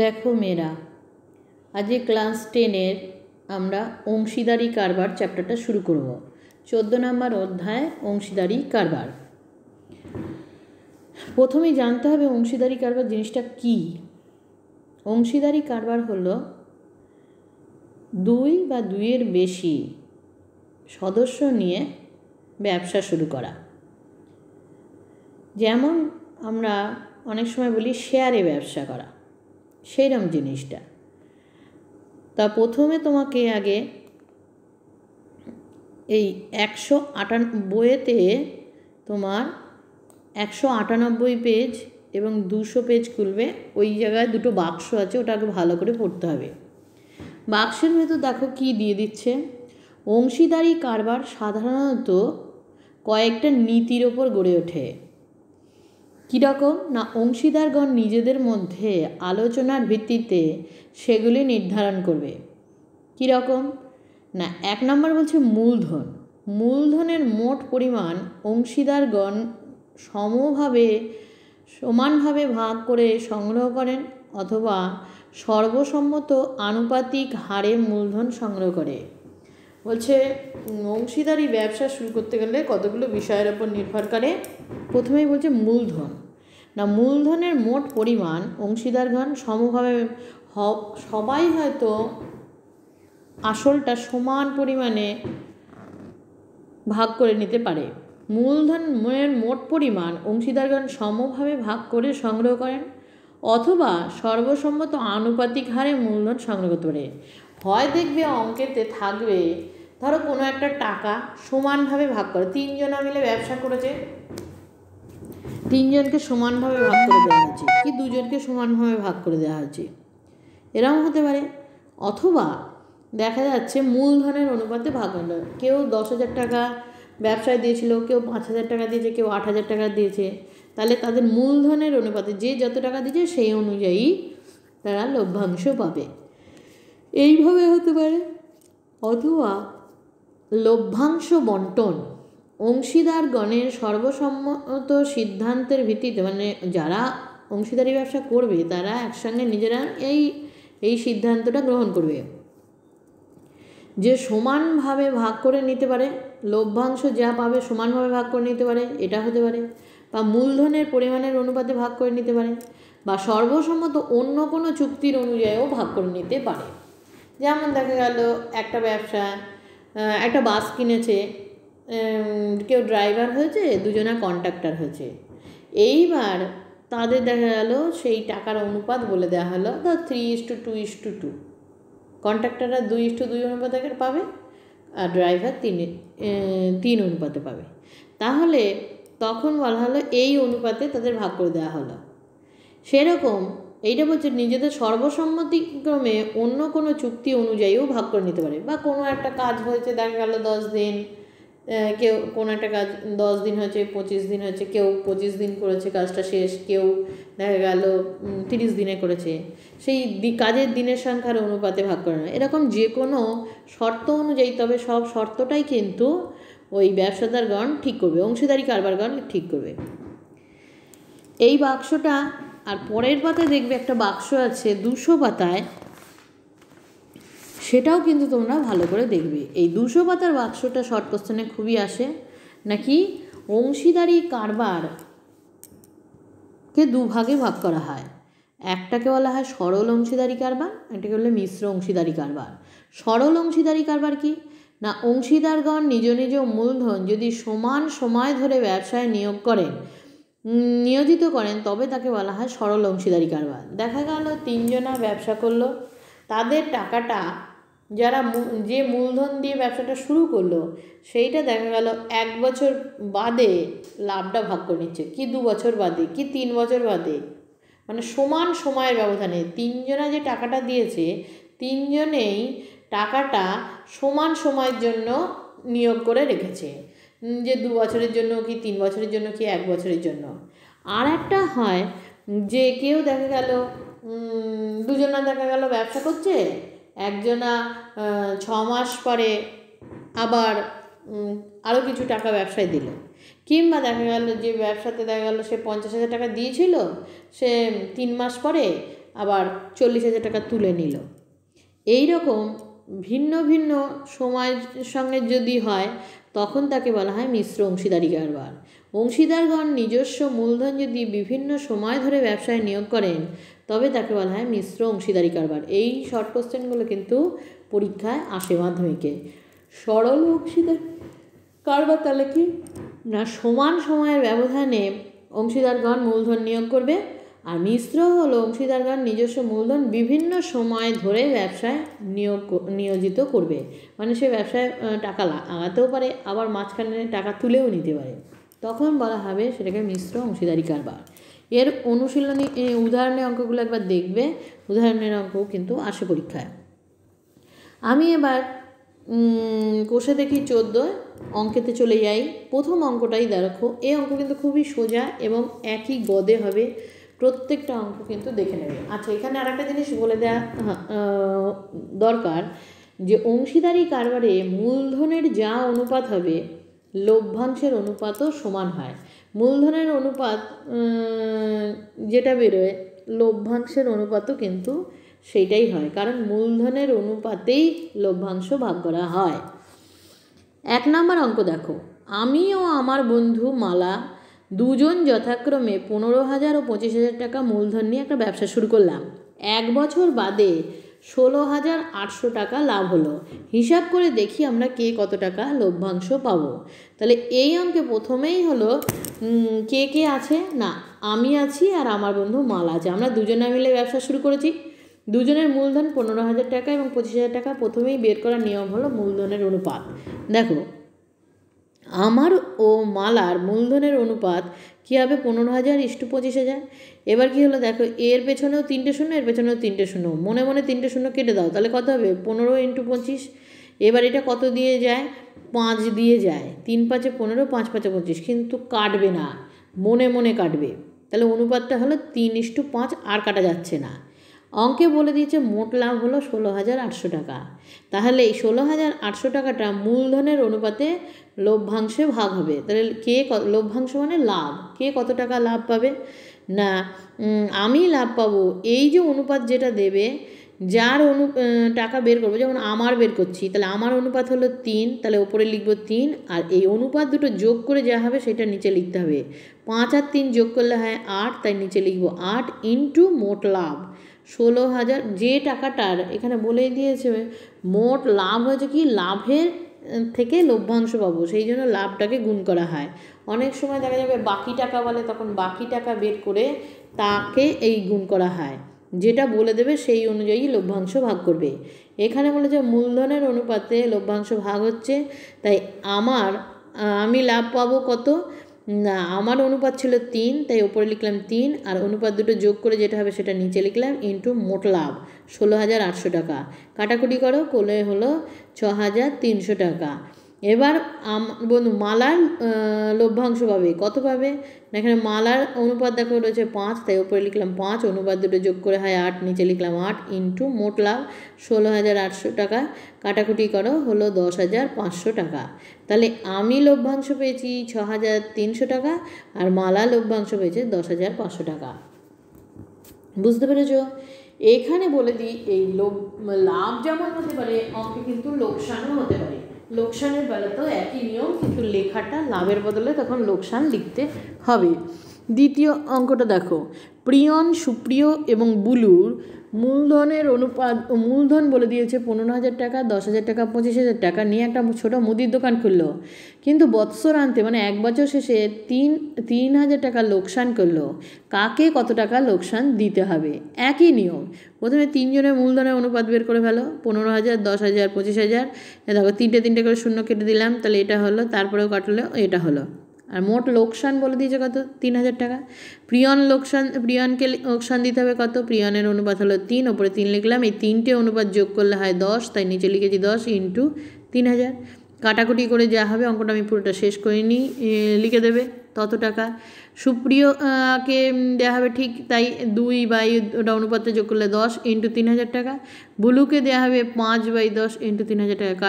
দেখো মেয়েরা আজকে ক্লাস টেনের আমরা অংশীদারি কারবার চ্যাপ্টারটা শুরু করব চোদ্দ নম্বর অধ্যায় অংশীদারি কারবার প্রথমে জানতে হবে অংশীদারি কারবার জিনিসটা কি অংশীদারি কারবার হলো দুই বা দুইয়ের বেশি সদস্য নিয়ে ব্যবসা শুরু করা যেমন আমরা অনেক সময় বলি শেয়ারে ব্যবসা করা সেইরকম জিনিসটা তা প্রথমে তোমাকে আগে এই একশো আটান বইয়েতে তোমার একশো আটানব্বই পেজ এবং দুশো পেজ খুলবে ওই জায়গায় দুটো বাক্স আছে ওটাকে ভালো করে পড়তে হবে বাক্সের ভেতর দেখো কি দিয়ে দিচ্ছে অংশীদারি কারবার সাধারণত কয়েকটা নীতির ওপর গড়ে ওঠে কীরকম না অংশীদারগণ নিজেদের মধ্যে আলোচনার ভিত্তিতে সেগুলি নির্ধারণ করবে কীরকম না এক নম্বর বলছে মূলধন মূলধনের মোট পরিমাণ অংশীদারগণ সমভাবে সমানভাবে ভাগ করে সংগ্রহ করেন অথবা সর্বসম্মত আনুপাতিক হারে মূলধন সংগ্রহ করে বলছে অংশীদারি ব্যবসা শুরু করতে গেলে কতগুলো বিষয়ের ওপর নির্ভর করে প্রথমেই বলছে মূলধন না মূলধনের মোট পরিমাণ অংশীদারগণ সমভাবে সবাই হয়তো আসলটা সমান পরিমাণে ভাগ করে নিতে পারে মূলধনের মোট পরিমাণ অংশীদারগণ সমভাবে ভাগ করে সংগ্রহ করেন অথবা সর্বসম্মত আনুপাতিক হারে মূলধন সংগ্রহ করে হয় দেখবে অঙ্কেতে থাকবে ধরো কোনো একটা টাকা সমানভাবে ভাগ করে তিনজনা মিলে ব্যবসা করেছে তিনজনকে সমানভাবে ভাগ করে দেওয়া হচ্ছে কি দুজনকে সমানভাবে ভাগ করে দেওয়া হয়েছে এরম হতে পারে অথবা দেখা যাচ্ছে মূলধনের অনুপাতে ভাগ হলো কেউ দশ হাজার টাকা ব্যবসায় দিয়েছিল কেউ পাঁচ হাজার টাকা দিয়েছে কেউ আট হাজার টাকা দিয়েছে তাহলে তাদের মূলধনের অনুপাতে যে যত টাকা দিয়েছে সেই অনুযায়ী তারা লভ্যাংশ পাবে এইভাবে হতে পারে অথবা লভ্যাংশ বন্টন অংশীদারগণের সর্বসম্মত সিদ্ধান্তের ভিত্তিতে মানে যারা অংশীদারি ব্যবসা করবে তারা একসঙ্গে নিজেরা এই এই সিদ্ধান্তটা গ্রহণ করবে যে সমানভাবে ভাগ করে নিতে পারে লভ্যাংশ যা পাবে সমানভাবে ভাগ করে নিতে পারে এটা হতে পারে বা মূলধনের পরিমাণের অনুপাতে ভাগ করে নিতে পারে বা সর্বসম্মত অন্য কোনো চুক্তির অনুযায়ীও ভাগ করে নিতে পারে যেমন দেখা গেল একটা ব্যবসা একটা বাস কিনেছে কেউ ড্রাইভার হয়েছে দুজনা কন্ট্রাক্টর হয়েছে এইবার তাদের দেখা গেল সেই টাকার অনুপাত বলে দেওয়া হলো ধর three is two two two two to কন্ট্রাক্টাররা দুই ইস টু দুই অনুপাতে পাবে আর ড্রাইভার তিন তিন অনুপাতে পাবে তাহলে তখন বলা হলো এই অনুপাতে তাদের ভাগ করে দেওয়া হলো সেরকম এইটা বলছে নিজেদের সর্বসম্মতিক্রমে অন্য কোনো চুক্তি অনুযায়ীও ভাগ করে নিতে পারে বা কোনো একটা কাজ হয়েছে দেখা গেল দশ দিন কেউ কোনো একটা কাজ দশ দিন হয়েছে পঁচিশ দিন হয়েছে কেউ পঁচিশ দিন করেছে কাজটা শেষ কেউ দেখা গেল তিরিশ দিনে করেছে সেই কাজের দিনের সংখ্যার অনুপাতে ভাগ করে না এরকম যে কোনো শর্ত অনুযায়ী তবে সব শর্তটাই কিন্তু ওই ব্যবসাদারগণ ঠিক করবে অংশীদারি কারবারগণ ঠিক করবে এই বাক্সটা আর পরের পাতায় দেখবে একটা বাক্স আছে দুশো পাতায় সেটাও কিন্তু তোমরা ভালো করে দেখবে এই দুশো পাতার বাক্সটা শর্ট কোশ্চেনে খুবই আসে নাকি অংশীদারি কারবার কে দুভাগে ভাগ করা হয় একটাকে বলা হয় সরল অংশীদারি কারবার একটাকে বলে মিশ্র অংশীদারি কারবার সরল অংশীদারি কারবার কি না অংশীদারগণ নিজ নিজ মূলধন যদি সমান সময় ধরে ব্যবসায় নিয়োগ করেন নিয়োজিত করেন তবে তাকে বলা হয় সরল অংশীদারি কারবার দেখা গেল তিনজনা ব্যবসা করলো তাদের টাকাটা যারা যে মূলধন দিয়ে ব্যবসাটা শুরু করলো সেইটা দেখা গেল এক বছর বাদে লাভটা ভাগ করে নিচ্ছে কি দু বছর বাদে কি তিন বছর বাদে মানে সমান সময়ের ব্যবধানে তিনজনা যে টাকাটা দিয়েছে তিনজনেই টাকাটা সমান সময়ের জন্য নিয়োগ করে রেখেছে যে দু বছরের জন্য কি তিন বছরের জন্য কি এক বছরের জন্য আর একটা হয় যে কেউ দেখা গেল দুজনা দেখা গেল ব্যবসা করছে একজনা ছ মাস পরে আবার আরও কিছু টাকা ব্যবসায় দিল কিংবা দেখা গেল যে ব্যবসাতে দেখা গেল সে পঞ্চাশ হাজার টাকা দিয়েছিল সে তিন মাস পরে আবার চল্লিশ হাজার টাকা তুলে নিল এই রকম ভিন্ন ভিন্ন সময়ের সঙ্গে যদি হয় তখন তাকে বলা হয় মিশ্র অংশীদারি কারবার অংশীদারগণ নিজস্ব মূলধন যদি বিভিন্ন সময় ধরে ব্যবসায় নিয়োগ করেন তবে তাকে বলা হয় মিশ্র অংশীদারি কারবার এই শর্ট কোশ্চেনগুলো কিন্তু পরীক্ষায় আসে মাধ্যমিকে সরল অংশীদার কারবার তাহলে কি না সমান সময়ের ব্যবধানে অংশীদারগণ মূলধন নিয়োগ করবে আর মিশ্র হলো অংশীদারগার নিজস্ব মূলধন বিভিন্ন সময় ধরে ব্যবসায় নিয়োগ নিয়োজিত করবে মানে সে ব্যবসায় টাকা লাগাতেও পারে আবার মাঝখানে টাকা তুলেও নিতে পারে তখন বলা হবে সেটাকে মিশ্র অংশীদারি কারবার এর অনুশীলনী উদাহরণের অঙ্কগুলো একবার দেখবে উদাহরণের অঙ্ক কিন্তু আসে পরীক্ষায় আমি এবার কোষে দেখি চোদ্দ অঙ্কেতে চলে যাই প্রথম অঙ্কটাই দেখো এই অঙ্ক কিন্তু খুবই সোজা এবং একই গদে হবে প্রত্যেকটা অঙ্ক কিন্তু দেখে নেবে আচ্ছা এখানে আর একটা জিনিস বলে দেওয়া দরকার যে অংশীদারি কারবারে মূলধনের যা অনুপাত হবে লভ্যাংশের অনুপাতও সমান হয় মূলধনের অনুপাত যেটা বেরোয় লভ্যাংশের অনুপাতও কিন্তু সেইটাই হয় কারণ মূলধনের অনুপাতেই লভ্যাংশ ভাগ করা হয় এক নম্বর অঙ্ক দেখো আমি ও আমার বন্ধু মালা দুজন যথাক্রমে পনেরো হাজার ও পঁচিশ হাজার টাকা মূলধন নিয়ে একটা ব্যবসা শুরু করলাম এক বছর বাদে ষোলো হাজার আটশো টাকা লাভ হলো হিসাব করে দেখি আমরা কে কত টাকা লভ্যাংশ পাবো তাহলে এই অঙ্কে প্রথমেই হলো কে কে আছে না আমি আছি আর আমার বন্ধু মাল আছে আমরা দুজনে মিলে ব্যবসা শুরু করেছি দুজনের মূলধন পনেরো হাজার টাকা এবং পঁচিশ হাজার টাকা প্রথমেই বের করার নিয়ম হলো মূলধনের অনুপাত দেখো আমার ও মালার মূলধনের অনুপাত কী হবে পনেরো হাজার ইস্টু পঁচিশ হাজার এবার কী হলো দেখো এর পেছনেও তিনটে শূন্য এর পেছনেও তিনটে শূন্য মনে মনে তিনটে শূন্য কেটে দাও তাহলে কত হবে পনেরো ইন্টু পঁচিশ এবার এটা কত দিয়ে যায় পাঁচ দিয়ে যায় তিন পাঁচে পনেরো পাঁচ পাঁচে পঁচিশ কিন্তু কাটবে না মনে মনে কাটবে তাহলে অনুপাতটা হলো তিন ইস্টু পাঁচ আর কাটা যাচ্ছে না অঙ্কে বলে দিয়েছে মোট লাভ হলো ষোলো হাজার আটশো টাকা তাহলে এই ষোলো হাজার আটশো টাকাটা মূলধনের অনুপাতে লভ্যাংশে ভাগ হবে তাহলে কে লভ্যাংশ মানে লাভ কে কত টাকা লাভ পাবে না আমি লাভ পাবো এই যে অনুপাত যেটা দেবে যার অনু টাকা বের করবো যেমন আমার বের করছি তাহলে আমার অনুপাত হলো তিন তাহলে ওপরে লিখব তিন আর এই অনুপাত দুটো যোগ করে যা হবে সেটা নিচে লিখতে হবে পাঁচ আর তিন যোগ করলে হয় আট তাই নিচে লিখব আট ইন্টু মোট লাভ ষোলো হাজার যে টাকাটার এখানে বলেই দিয়েছে মোট লাভ হয়েছে কি লাভের থেকে লভ্যাংশ পাবো সেই জন্য লাভটাকে গুণ করা হয় অনেক সময় দেখা যাবে বাকি টাকা বলে তখন বাকি টাকা বের করে তাকে এই গুণ করা হয় যেটা বলে দেবে সেই অনুযায়ী লভ্যাংশ ভাগ করবে এখানে যে মূলধনের অনুপাতে লভ্যাংশ ভাগ হচ্ছে তাই আমার আমি লাভ পাবো কত না আমার অনুপাত ছিল তিন তাই ওপরে লিখলাম তিন আর অনুপাত দুটো যোগ করে যেটা হবে সেটা নিচে লিখলাম ইন্টু মোট লাভ ষোলো হাজার আটশো টাকা কাটাকুটি করো কোলে হলো ছ হাজার তিনশো টাকা এবার বন্ধু মালার লভ্যাংশ পাবে কত পাবে এখানে মালার অনুপাত দেখো রয়েছে পাঁচ তাই উপরে লিখলাম পাঁচ অনুপাত দুটো যোগ করে হয় আট নিচে লিখলাম আট ইন্টু মোট লাভ ষোলো হাজার আটশো টাকা কাটাকুটি করো হলো দশ হাজার পাঁচশো টাকা তাহলে আমি লভ্যাংশ পেয়েছি ছ হাজার তিনশো টাকা আর মালা লভ্যাংশ পেয়েছে দশ হাজার পাঁচশো টাকা বুঝতে পেরেছ এখানে বলে দিই এই লোভ লাভ যেমন হতে পারে অঙ্কে কিন্তু লোকসানও হতে পারে লোকসানের বেলাতেও একই নিয়ম কিন্তু লেখাটা লাভের বদলে তখন লোকসান লিখতে হবে দ্বিতীয় অঙ্কটা দেখো প্রিয়ন সুপ্রিয় এবং বুলুর মূলধনের অনুপাত মূলধন বলে দিয়েছে পনেরো হাজার টাকা দশ হাজার টাকা পঁচিশ হাজার টাকা নিয়ে একটা ছোটো মুদির দোকান খুললো কিন্তু বৎসরান্তে মানে এক বছর শেষে তিন তিন হাজার টাকা লোকসান করলো কাকে কত টাকা লোকসান দিতে হবে একই নিয়ম প্রথমে তিনজনের মূলধনের অনুপাত বের করে ফেলো পনেরো হাজার দশ হাজার পঁচিশ হাজার দেখো তিনটে তিনটে করে শূন্য কেটে দিলাম তাহলে এটা হলো তারপরেও কাটলো এটা হলো আর মোট লোকসান বলে দিয়েছে কত তিন হাজার টাকা প্রিয়ন লোকসান প্রিয়নকে লোকসান দিতে হবে কত প্রিয়নের অনুপাত হলো তিন ওপরে তিন লিখলাম এই তিনটে অনুপাত যোগ করলে হয় দশ তাই নিচে লিখেছি দশ ইন্টু তিন হাজার কাটাকুটি করে যা হবে অঙ্কটা আমি পুরোটা শেষ করে নিই লিখে দেবে তত টাকা সুপ্রিয়কে দেওয়া হবে ঠিক তাই দুই বাই ওটা অনুপাতে যোগ করলে দশ ইন্টু তিন হাজার টাকা বুলুকে দেওয়া হবে পাঁচ বাই দশ ইন্টু তিন হাজার টাকা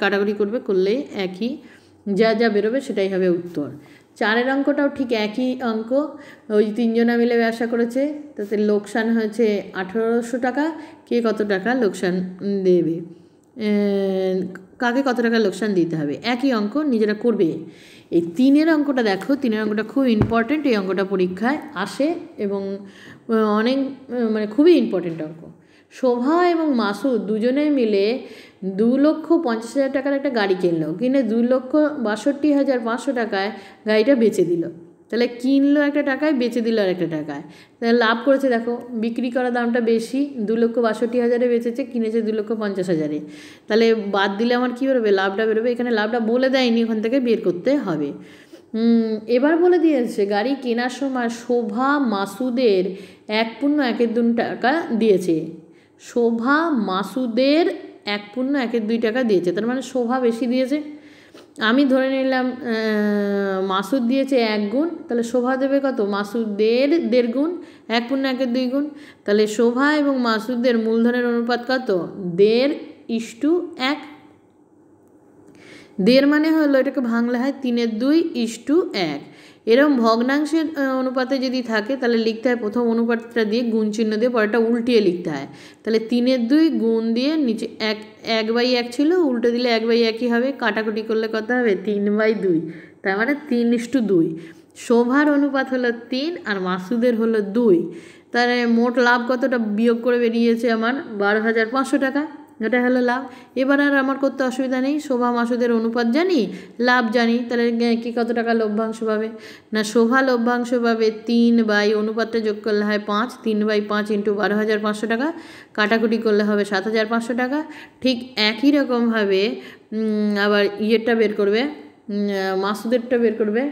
কাটাকুটি করবে করলে একই যা যা বেরোবে সেটাই হবে উত্তর চারের অঙ্কটাও ঠিক একই অঙ্ক ওই তিনজনা মিলে ব্যবসা করেছে তাতে লোকসান হয়েছে আঠেরোশো টাকা কে কত টাকা লোকসান দেবে কাকে কত টাকা লোকসান দিতে হবে একই অঙ্ক নিজেরা করবে এই তিনের অঙ্কটা দেখো তিনের অঙ্কটা খুব ইম্পর্টেন্ট এই অঙ্কটা পরীক্ষায় আসে এবং অনেক মানে খুবই ইম্পর্টেন্ট অঙ্ক শোভা এবং মাসুদ দুজনে মিলে দু লক্ষ পঞ্চাশ হাজার টাকার একটা গাড়ি কিনলো কিনে দু লক্ষ বাষট্টি হাজার পাঁচশো টাকায় গাড়িটা বেচে দিল তাহলে কিনলো একটা টাকায় বেচে দিল আর একটা টাকায় তাহলে লাভ করেছে দেখো বিক্রি করা দামটা বেশি দু লক্ষ বাষট্টি হাজারে বেচেছে কিনেছে দু লক্ষ পঞ্চাশ হাজারে তাহলে বাদ দিলে আমার কী বেরোবে লাভটা বেরোবে এখানে লাভটা বলে দেয়নি ওখান থেকে বের করতে হবে এবার বলে দিয়েছে গাড়ি কেনার সময় শোভা মাসুদের এক পূর্ণ একের দু টাকা দিয়েছে শোভা মাসুদের এক পূর্ণ একের দুই টাকা দিয়েছে তার মানে শোভা বেশি দিয়েছে আমি ধরে নিলাম মাসুদ দিয়েছে এক গুণ তাহলে শোভা দেবে কত মাসুদের দেড় গুণ এক পূর্ণ একের দুই গুণ তাহলে শোভা এবং মাসুদের মূলধনের অনুপাত কত দেড় ইস্টু এক দেড় মানে হলো এটাকে ভাঙলে হয় তিনের দুই ইস্টু এক এরম ভগ্নাংশের অনুপাতে যদি থাকে তাহলে লিখতে হয় প্রথম অনুপাতটা দিয়ে গুণ চিহ্ন দিয়ে পরেরটা উল্টিয়ে লিখতে হয় তাহলে তিনের দুই গুণ দিয়ে নিচে এক এক বাই এক ছিল উল্টে দিলে এক বাই একই হবে কাটাকুটি করলে কত হবে তিন বাই দুই তার মানে তিন ইস্টু দুই শোভার অনুপাত হলো তিন আর মাসুদের হলো দুই তার মোট লাভ কতটা বিয়োগ করে বেরিয়েছে আমার বারো হাজার পাঁচশো টাকা এটা হলো লাভ এবার আর আমার করতে অসুবিধা নেই শোভা মাসুদের অনুপাত জানি লাভ জানি তাহলে কি কত টাকা লভ্যাংশ পাবে না শোভা লভ্যাংশ পাবে তিন বাই অনুপাতটা যোগ করলে হয় পাঁচ তিন বাই পাঁচ ইন্টু বারো হাজার পাঁচশো টাকা কাটাকুটি করলে হবে সাত হাজার পাঁচশো টাকা ঠিক একই রকমভাবে আবার ইয়েটা বের করবে মাসুদেরটা বের করবে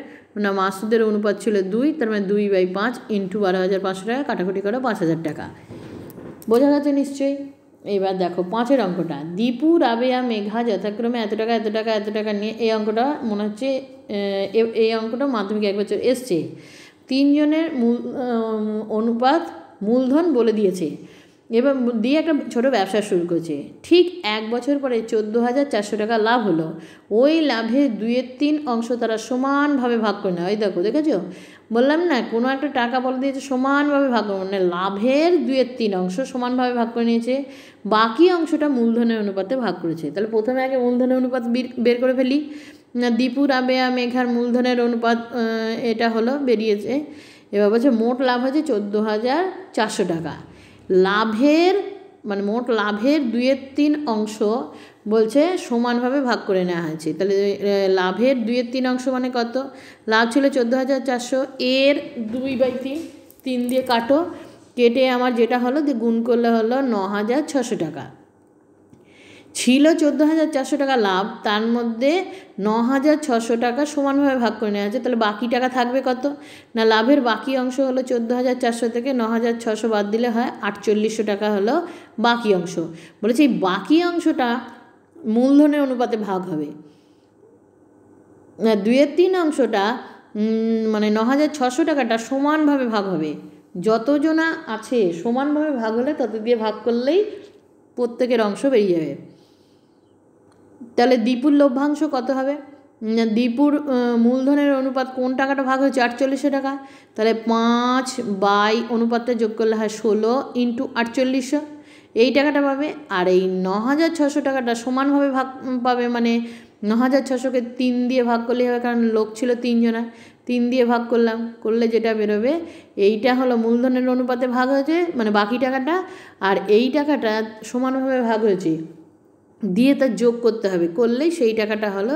না মাসুদের অনুপাত ছিল দুই তার মানে দুই বাই পাঁচ ইন্টু বারো হাজার পাঁচশো টাকা কাটাকুটি করো পাঁচ হাজার টাকা বোঝা গেছে নিশ্চয়ই এবার দেখো পাঁচের অঙ্কটা দীপু রাবেয়া মেঘা যথাক্রমে এত টাকা এত টাকা এত টাকা নিয়ে এই অঙ্কটা মনে হচ্ছে এই অঙ্কটা মাধ্যমিক এক বছর এসছে তিনজনের মূল অনুপাত মূলধন বলে দিয়েছে এবার দিয়ে একটা ছোটো ব্যবসা শুরু করছে ঠিক এক বছর পরে চোদ্দো হাজার চারশো টাকা লাভ হলো ওই লাভে দুয়ের তিন অংশ তারা সমানভাবে ভাগ করে নেয় ওই দেখো দেখেছো বললাম না কোনো একটা টাকা বলে দিয়েছে সমানভাবে ভাগ করে মানে লাভের দুয়ের তিন অংশ সমানভাবে ভাগ করে নিয়েছে বাকি অংশটা মূলধনের অনুপাতে ভাগ করেছে তাহলে প্রথমে আগে মূলধনের অনুপাত বের করে ফেলি দীপু রাবেয়া মেঘার মূলধনের অনুপাত এটা হলো বেরিয়েছে এবার বলছে মোট লাভ হয়েছে চোদ্দো হাজার চারশো টাকা লাভের মানে মোট লাভের দুয়ের তিন অংশ বলছে সমানভাবে ভাগ করে নেওয়া হয়েছে তাহলে লাভের দুয়ের তিন অংশ মানে কত লাভ ছিল চোদ্দো হাজার চারশো এর দুই বাই তিন তিন দিয়ে কাটো কেটে আমার যেটা হলো গুণ করলে হলো ন হাজার ছশো টাকা ছিল চোদ্দো হাজার চারশো টাকা লাভ তার মধ্যে ন হাজার ছশো টাকা সমানভাবে ভাগ করে নেওয়া হয়েছে তাহলে বাকি টাকা থাকবে কত না লাভের বাকি অংশ হলো চোদ্দো হাজার চারশো থেকে ন হাজার ছশো বাদ দিলে হয় আটচল্লিশশো টাকা হলো বাকি অংশ বলেছে এই বাকি অংশটা মূলধনের অনুপাতে ভাগ হবে দুয়ের তিন অংশটা মানে ন হাজার ছশো টাকাটা সমানভাবে ভাগ হবে যতজনা আছে সমানভাবে ভাগ হলে তত দিয়ে ভাগ করলেই প্রত্যেকের অংশ বেরিয়ে যাবে তাহলে দীপুর লভ্যাংশ কত হবে দীপুর মূলধনের অনুপাত কোন টাকাটা ভাগ হয়েছে আটচল্লিশশো টাকা তাহলে পাঁচ বাই অনুপাতটা যোগ করলে হয় ষোলো ইন্টু আটচল্লিশশো এই টাকাটা পাবে আর এই ন হাজার ছশো টাকাটা সমানভাবে ভাগ পাবে মানে ন হাজার ছশোকে তিন দিয়ে ভাগ করলেই হবে কারণ লোক ছিল তিনজনা তিন দিয়ে ভাগ করলাম করলে যেটা বেরোবে এইটা হলো মূলধনের অনুপাতে ভাগ হয়েছে মানে বাকি টাকাটা আর এই টাকাটা সমানভাবে ভাগ হয়েছে দিয়ে তার যোগ করতে হবে করলেই সেই টাকাটা হলো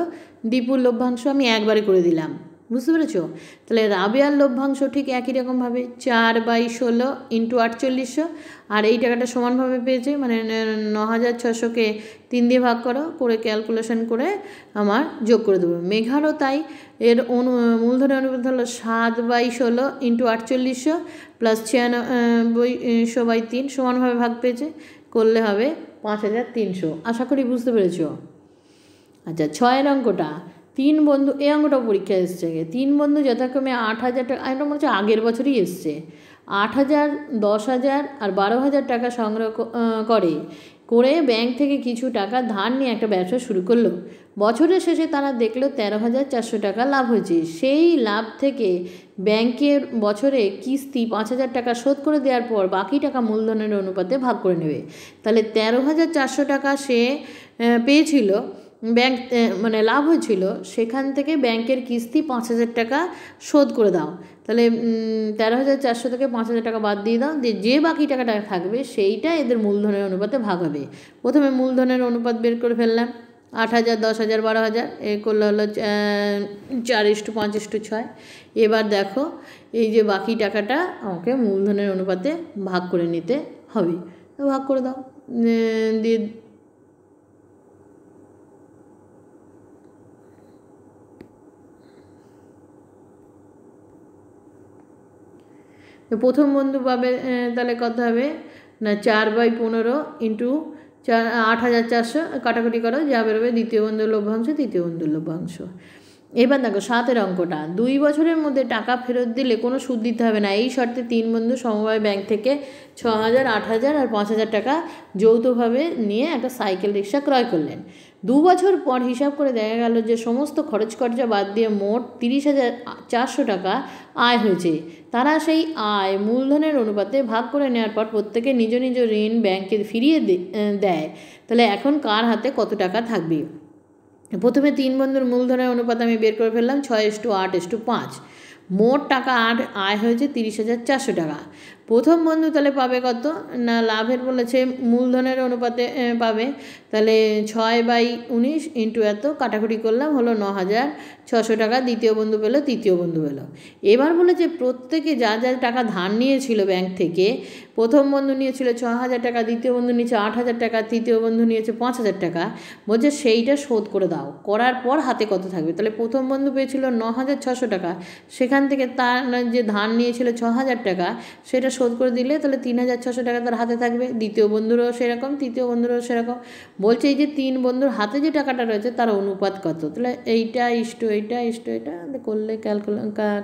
দীপুর লভ্যাংশ আমি একবারে করে দিলাম বুঝতে পেরেছ তাহলে রাবেয়ার লভ্যাংশ ঠিক একই রকমভাবে চার বাই ষোলো ইন্টু আটচল্লিশশো আর এই টাকাটা সমানভাবে পেয়েছে মানে ন হাজার ছশোকে তিন দিয়ে ভাগ করো করে ক্যালকুলেশন করে আমার যোগ করে দেবো মেঘারও তাই এর অনু মূলধনের অনুপাত হলো সাত বাই ষোলো ইন্টু আটচল্লিশশো প্লাস ছিয়ানব্বই বাই তিন সমানভাবে ভাগ পেয়েছে করলে হবে পাঁচ হাজার তিনশো আশা করি বুঝতে পেরেছ আচ্ছা ছয়ের অঙ্কটা তিন বন্ধু এই অঙ্কটাও পরীক্ষা এসছে আগে তিন বন্ধু যথাক্রমে আট হাজার টাকা এটা মনে হচ্ছে আগের বছরই এসছে আট হাজার দশ হাজার আর বারো হাজার টাকা সংগ্রহ করে করে ব্যাংক থেকে কিছু টাকা ধার নিয়ে একটা ব্যবসা শুরু করলো বছরের শেষে তারা দেখলো তেরো হাজার চারশো টাকা লাভ হয়েছে সেই লাভ থেকে ব্যাংকের বছরে কিস্তি পাঁচ হাজার টাকা শোধ করে দেওয়ার পর বাকি টাকা মূলধনের অনুপাতে ভাগ করে নেবে তাহলে তেরো হাজার চারশো টাকা সে পেয়েছিল ব্যাংক মানে লাভ হয়েছিল সেখান থেকে ব্যাংকের কিস্তি পাঁচ হাজার টাকা শোধ করে দাও তাহলে তেরো হাজার চারশো থেকে পাঁচ হাজার টাকা বাদ দিয়ে দাও যে যে বাকি টাকাটা থাকবে সেইটা এদের মূলধনের অনুপাতে ভাগ হবে প্রথমে মূলধনের অনুপাত বের করে ফেললাম আট হাজার দশ হাজার বারো হাজার এ করলে হলো চার ইস্টু পাঁচ ইস্টু ছয় এবার দেখো এই যে বাকি টাকাটা আমাকে মূলধনের অনুপাতে ভাগ করে নিতে হবে ভাগ করে দাও দিয়ে প্রথম বন্ধু পাবে তাহলে কত হবে না চার বাই পনেরো ইন্টু চার আট হাজার চারশো কাটাকুটি করো যা বেরোবে দ্বিতীয় বন্ধুর লভ্যাংশ তৃতীয় বন্ধুর লভ্যাংশ এবার দেখো সাতের অঙ্কটা দুই বছরের মধ্যে টাকা ফেরত দিলে কোনো সুদ দিতে হবে না এই শর্তে তিন বন্ধু সমবায় ব্যাংক থেকে ছ হাজার আট হাজার আর পাঁচ হাজার টাকা যৌথভাবে নিয়ে একটা সাইকেল রিক্সা ক্রয় করলেন দু বছর পর হিসাব করে দেখা গেল যে সমস্ত খরচ খরচা বাদ দিয়ে মোট তিরিশ হাজার চারশো টাকা আয় হয়েছে তারা সেই আয় মূলধনের অনুপাতে ভাগ করে নেওয়ার পর প্রত্যেকে নিজ নিজ ঋণ ব্যাংকে ফিরিয়ে দেয় তাহলে এখন কার হাতে কত টাকা থাকবে প্রথমে তিন বন্ধুর মূলধনের অনুপাত আমি বের করে ফেললাম ছয় এস টু আট এস টু পাঁচ মোট টাকা আট আয় হয়েছে তিরিশ হাজার চারশো টাকা প্রথম বন্ধু তাহলে পাবে কত না লাভের বলেছে মূলধনের অনুপাতে পাবে তাহলে ছয় বাই উনিশ ইন্টু এত কাটাকুটি করলাম হলো ন হাজার ছশো টাকা দ্বিতীয় বন্ধু পেলো তৃতীয় বন্ধু পেলো এবার বলেছে প্রত্যেকে যা যা টাকা ধার নিয়েছিল ব্যাংক থেকে প্রথম বন্ধু নিয়েছিল ছ হাজার টাকা দ্বিতীয় বন্ধু নিয়েছে আট হাজার টাকা তৃতীয় বন্ধু নিয়েছে পাঁচ হাজার টাকা বলছে সেইটা শোধ করে দাও করার পর হাতে কত থাকবে তাহলে প্রথম বন্ধু পেয়েছিল ন হাজার ছশো টাকা সেখান থেকে তার যে ধার নিয়েছিল ছ হাজার টাকা সেটা শোধ করে দিলে তাহলে তিন হাজার ছশো টাকা তার হাতে থাকবে দ্বিতীয় বন্ধুরও সেরকম তৃতীয় বন্ধুরও সেরকম বলছে এই যে তিন বন্ধুর হাতে যে টাকাটা রয়েছে তার অনুপাত কত তাহলে এইটা ইষ্ট এইটা ইষ্ট এটা মানে করলে ক্যালকুলে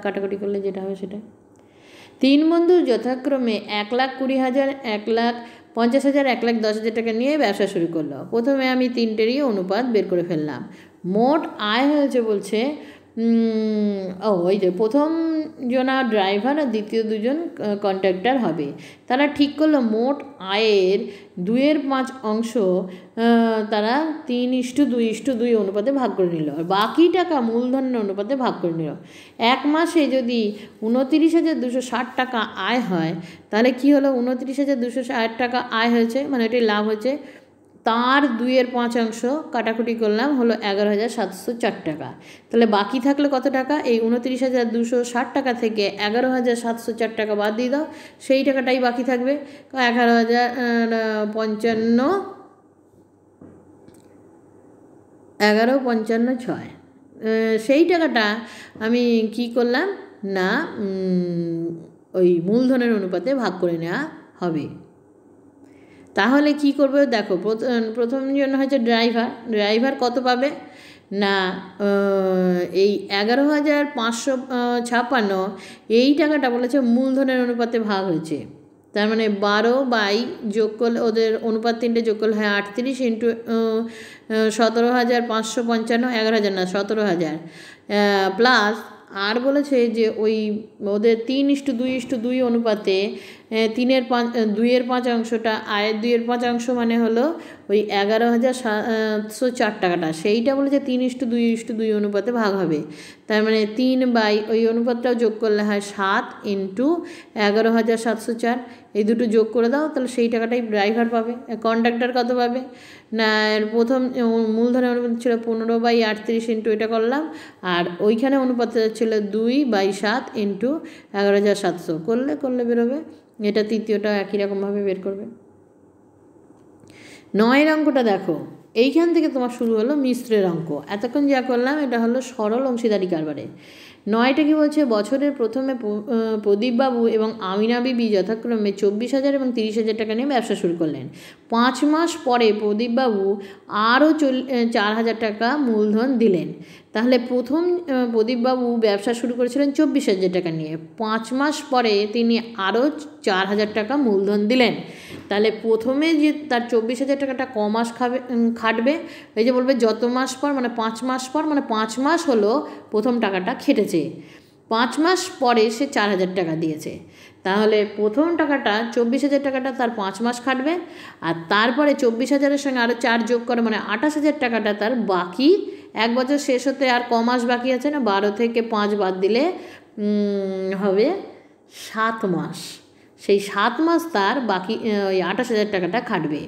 কাটাকাটি করলে যেটা হবে সেটা তিন বন্ধু যথাক্রমে এক লাখ কুড়ি হাজার এক লাখ পঞ্চাশ হাজার এক লাখ দশ হাজার টাকা নিয়ে ব্যবসা শুরু করলো প্রথমে আমি তিনটেরই অনুপাত বের করে ফেললাম মোট আয় হয়েছে বলছে ও ওই যে প্রথম জনা ড্রাইভার আর দ্বিতীয় দুজন কন্ট্রাক্টর হবে তারা ঠিক করলো মোট আয়ের দুইয়ের পাঁচ অংশ তারা তিন ইস্টু দুই ইস্টু দুই অনুপাতে ভাগ করে নিল আর বাকি টাকা মূলধনের অনুপাতে ভাগ করে নিল এক মাসে যদি উনতিরিশ হাজার দুশো ষাট টাকা আয় হয় তাহলে কি হলো উনতিরিশ হাজার দুশো ষাট টাকা আয় হয়েছে মানে এটি লাভ হয়েছে তার দুইয়ের পাঁচ অংশ কাটাকুটি করলাম হলো এগারো হাজার সাতশো চার টাকা তাহলে বাকি থাকলে কত টাকা এই উনত্রিশ হাজার দুশো ষাট টাকা থেকে এগারো হাজার সাতশো চার টাকা বাদ দিয়ে দাও সেই টাকাটাই বাকি থাকবে এগারো হাজার পঞ্চান্ন এগারো পঞ্চান্ন ছয় সেই টাকাটা আমি কি করলাম না ওই মূলধনের অনুপাতে ভাগ করে নেওয়া হবে তাহলে কি করবে দেখো প্রথম প্রথমজন হচ্ছে ড্রাইভার ড্রাইভার কত পাবে না এই এগারো হাজার পাঁচশো ছাপান্ন এই টাকাটা বলেছে মূলধনের অনুপাতে ভাগ হয়েছে তার মানে বারো বাই যোগ করলে ওদের অনুপাত তিনটে যোগ করলে হয় আটত্রিশ ইন্টু সতেরো হাজার পাঁচশো পঞ্চান্ন এগারো হাজার না সতেরো হাজার প্লাস আর বলেছে যে ওই ওদের তিন ইস্টু দুই ইস্টু দুই অনুপাতে তিনের পাঁচ দুইয়ের পাঁচ অংশটা আয়ের দুইয়ের পাঁচ অংশ মানে হলো ওই এগারো হাজার সাতশো চার টাকাটা সেইটা বলেছে তিন ইস্টু দুই ইস্টু দুই অনুপাতে ভাগ হবে তার মানে তিন বাই ওই অনুপাতটাও যোগ করলে হয় সাত ইন্টু এগারো হাজার সাতশো চার এই দুটো যোগ করে দাও তাহলে সেই টাকাটাই ড্রাইভার পাবে কন্ডাক্টার কত পাবে না প্রথম মূলধনের অনুপাত ছিল পনেরো বাই আটত্রিশ ইন্টু এটা করলাম আর ওইখানে অনুপাত ছিল দুই বাই সাত ইন্টু এগারো হাজার সাতশো করলে করলে বেরোবে এটা তৃতীয়টা একই রকমভাবে বের করবে নয়ের অঙ্কটা দেখো এইখান থেকে তোমার শুরু হলো মিশ্রের অঙ্ক এতক্ষণ যা করলাম এটা হলো সরল অংশীদারি কারবারে নয়টা কি বলছে বছরের প্রথমে প্রদীপবাবু এবং আমিনা বিবি যথাক্রমে চব্বিশ হাজার এবং তিরিশ হাজার টাকা নিয়ে ব্যবসা শুরু করলেন পাঁচ মাস পরে প্রদীপবাবু আরও চল চার হাজার টাকা মূলধন দিলেন তাহলে প্রথম প্রদীপবাবু ব্যবসা শুরু করেছিলেন চব্বিশ হাজার টাকা নিয়ে পাঁচ মাস পরে তিনি আরও চার হাজার টাকা মূলধন দিলেন তাহলে প্রথমে যে তার চব্বিশ হাজার টাকাটা ক মাস খাবে খাটবে এই যে বলবে যত মাস পর মানে পাঁচ মাস পর মানে পাঁচ মাস হলো প্রথম টাকাটা খেটেছে পাঁচ মাস পরে সে চার হাজার টাকা দিয়েছে তাহলে প্রথম টাকাটা চব্বিশ হাজার টাকাটা তার পাঁচ মাস খাটবে আর তারপরে চব্বিশ হাজারের সঙ্গে আরও চার যোগ করে মানে আঠাশ হাজার টাকাটা তার বাকি এক বছর শেষ হতে আর ক মাস বাকি আছে না বারো থেকে পাঁচ বাদ দিলে হবে সাত মাস সেই সাত মাস তার বাকি ওই আঠাশ হাজার টাকাটা খাটবে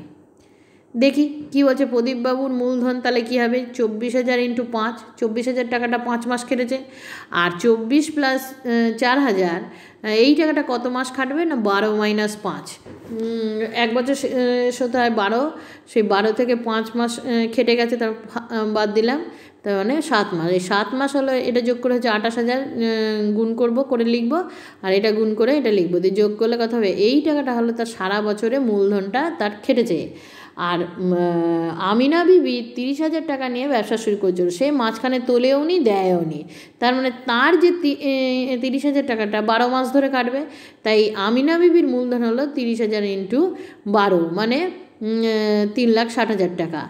দেখি কি বলছে প্রদীপবাবুর মূলধন তাহলে কী হবে চব্বিশ হাজার ইন্টু পাঁচ চব্বিশ হাজার টাকাটা পাঁচ মাস খেটেছে আর চব্বিশ প্লাস চার হাজার এই টাকাটা কত মাস খাটবে না বারো মাইনাস পাঁচ এক বছর সেটা হয় বারো সেই বারো থেকে পাঁচ মাস খেটে গেছে তার বাদ দিলাম তার মানে সাত মাস এই সাত মাস হলো এটা যোগ করে হচ্ছে আঠাশ হাজার গুণ করব করে লিখব আর এটা গুণ করে এটা লিখবো দিয়ে যোগ করলে কথা হবে এই টাকাটা হলো তার সারা বছরে মূলধনটা তার খেটেছে আর আমিনা বিবি তিরিশ হাজার টাকা নিয়ে ব্যবসা শুরু করেছিল সে মাঝখানে তোলেও নি দেয়ও নি তার মানে তার যে তিরিশ হাজার টাকাটা বারো মাস ধরে কাটবে তাই আমিনা বিবির মূলধন হলো তিরিশ হাজার ইন্টু বারো মানে তিন লাখ ষাট হাজার টাকা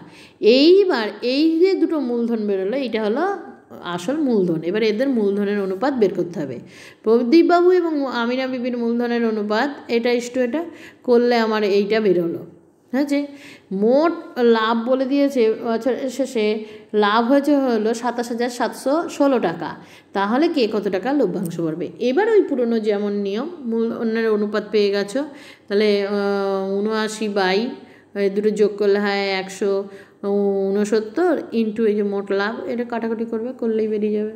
এইবার এই যে দুটো মূলধন বেরোলো এটা হলো আসল মূলধন এবার এদের মূলধনের অনুপাত বের করতে হবে প্রদীপবাবু এবং আমিনা বিবির মূলধনের অনুপাত এটা ইস্টু এটা করলে আমার এইটা বেরোলো হ্যাঁ যে মোট লাভ বলে দিয়েছে বছরের শেষে লাভ হয়েছে হলো সাতাশ হাজার সাতশো ষোলো টাকা তাহলে কে কত টাকা লভ্যাংশ পড়বে এবার ওই পুরনো যেমন নিয়ম মূল অন্যের অনুপাত পেয়ে গেছো তাহলে উনআশি বাই দুটো যোগ করলে হয় একশো ঊনসত্তর ইন্টু এই যে মোট লাভ এটা কাটাকাটি করবে করলেই বেরিয়ে যাবে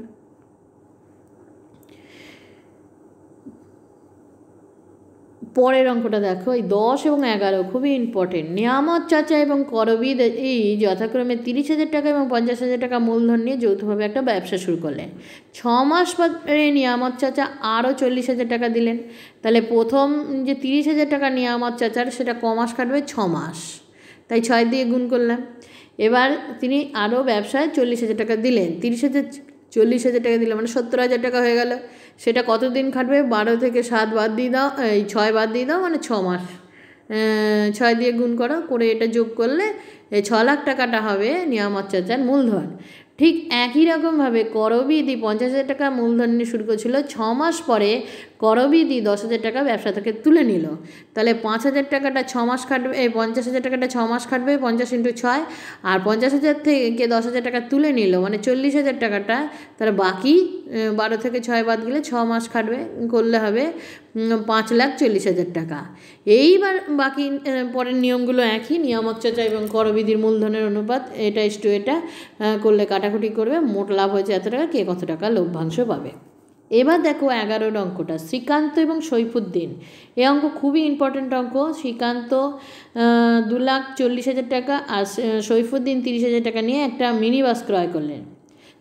পরের অঙ্কটা দেখো এই দশ এবং এগারো খুবই ইম্পর্টেন্ট নিয়ামত চাচা এবং করবিদ এই যথাক্রমে তিরিশ হাজার টাকা এবং পঞ্চাশ হাজার টাকা মূলধন নিয়ে যৌথভাবে একটা ব্যবসা শুরু করলেন ছ মাস পরে নিয়ামত চাচা আরও চল্লিশ হাজার টাকা দিলেন তাহলে প্রথম যে তিরিশ হাজার টাকা নিয়ামত চাচার সেটা ক মাস কাটবে ছ মাস তাই ছয় দিয়ে গুণ করলাম এবার তিনি আরও ব্যবসায় চল্লিশ হাজার টাকা দিলেন তিরিশ হাজার চল্লিশ হাজার টাকা দিলেন মানে সত্তর হাজার টাকা হয়ে গেল সেটা কতদিন খাটবে বারো থেকে সাত বাদ দিয়ে দাও এই ছয় বাদ দিয়ে দাও মানে ছ মাস ছয় দিয়ে গুণ করো করে এটা যোগ করলে ছ লাখ টাকাটা হবে নিয়ামত চাচার মূলধন ঠিক একই রকমভাবে করবি দি পঞ্চাশ হাজার টাকা মূলধন নিয়ে শুরু করেছিল ছ মাস পরে কর দশ হাজার টাকা ব্যবসা থেকে তুলে নিল তাহলে পাঁচ হাজার টাকাটা ছ মাস খাটবে এই পঞ্চাশ হাজার টাকাটা ছ মাস খাটবে পঞ্চাশ ইন্টু ছয় আর পঞ্চাশ হাজার থেকে দশ হাজার টাকা তুলে নিল মানে চল্লিশ হাজার টাকাটা তাহলে বাকি বারো থেকে ছয় বাদ গেলে ছ মাস খাটবে করলে হবে পাঁচ লাখ চল্লিশ হাজার টাকা এইবার বাকি পরের নিয়মগুলো একই নিয়ামক চর্চা এবং করবিধির মূলধনের অনুপাত এটা ইস্টু এটা করলে কাটাকুটি করবে মোট লাভ হয়েছে এত টাকা কে কত টাকা লভ্যাংশ পাবে এবার দেখো এগারোর অঙ্কটা শ্রীকান্ত এবং সৈফুদ্দিন এই অঙ্ক খুবই ইম্পর্ট্যান্ট অঙ্ক শ্রীকান্ত দু লাখ চল্লিশ হাজার টাকা আর সৈফুদ্দিন তিরিশ হাজার টাকা নিয়ে একটা মিনি বাস ক্রয় করলেন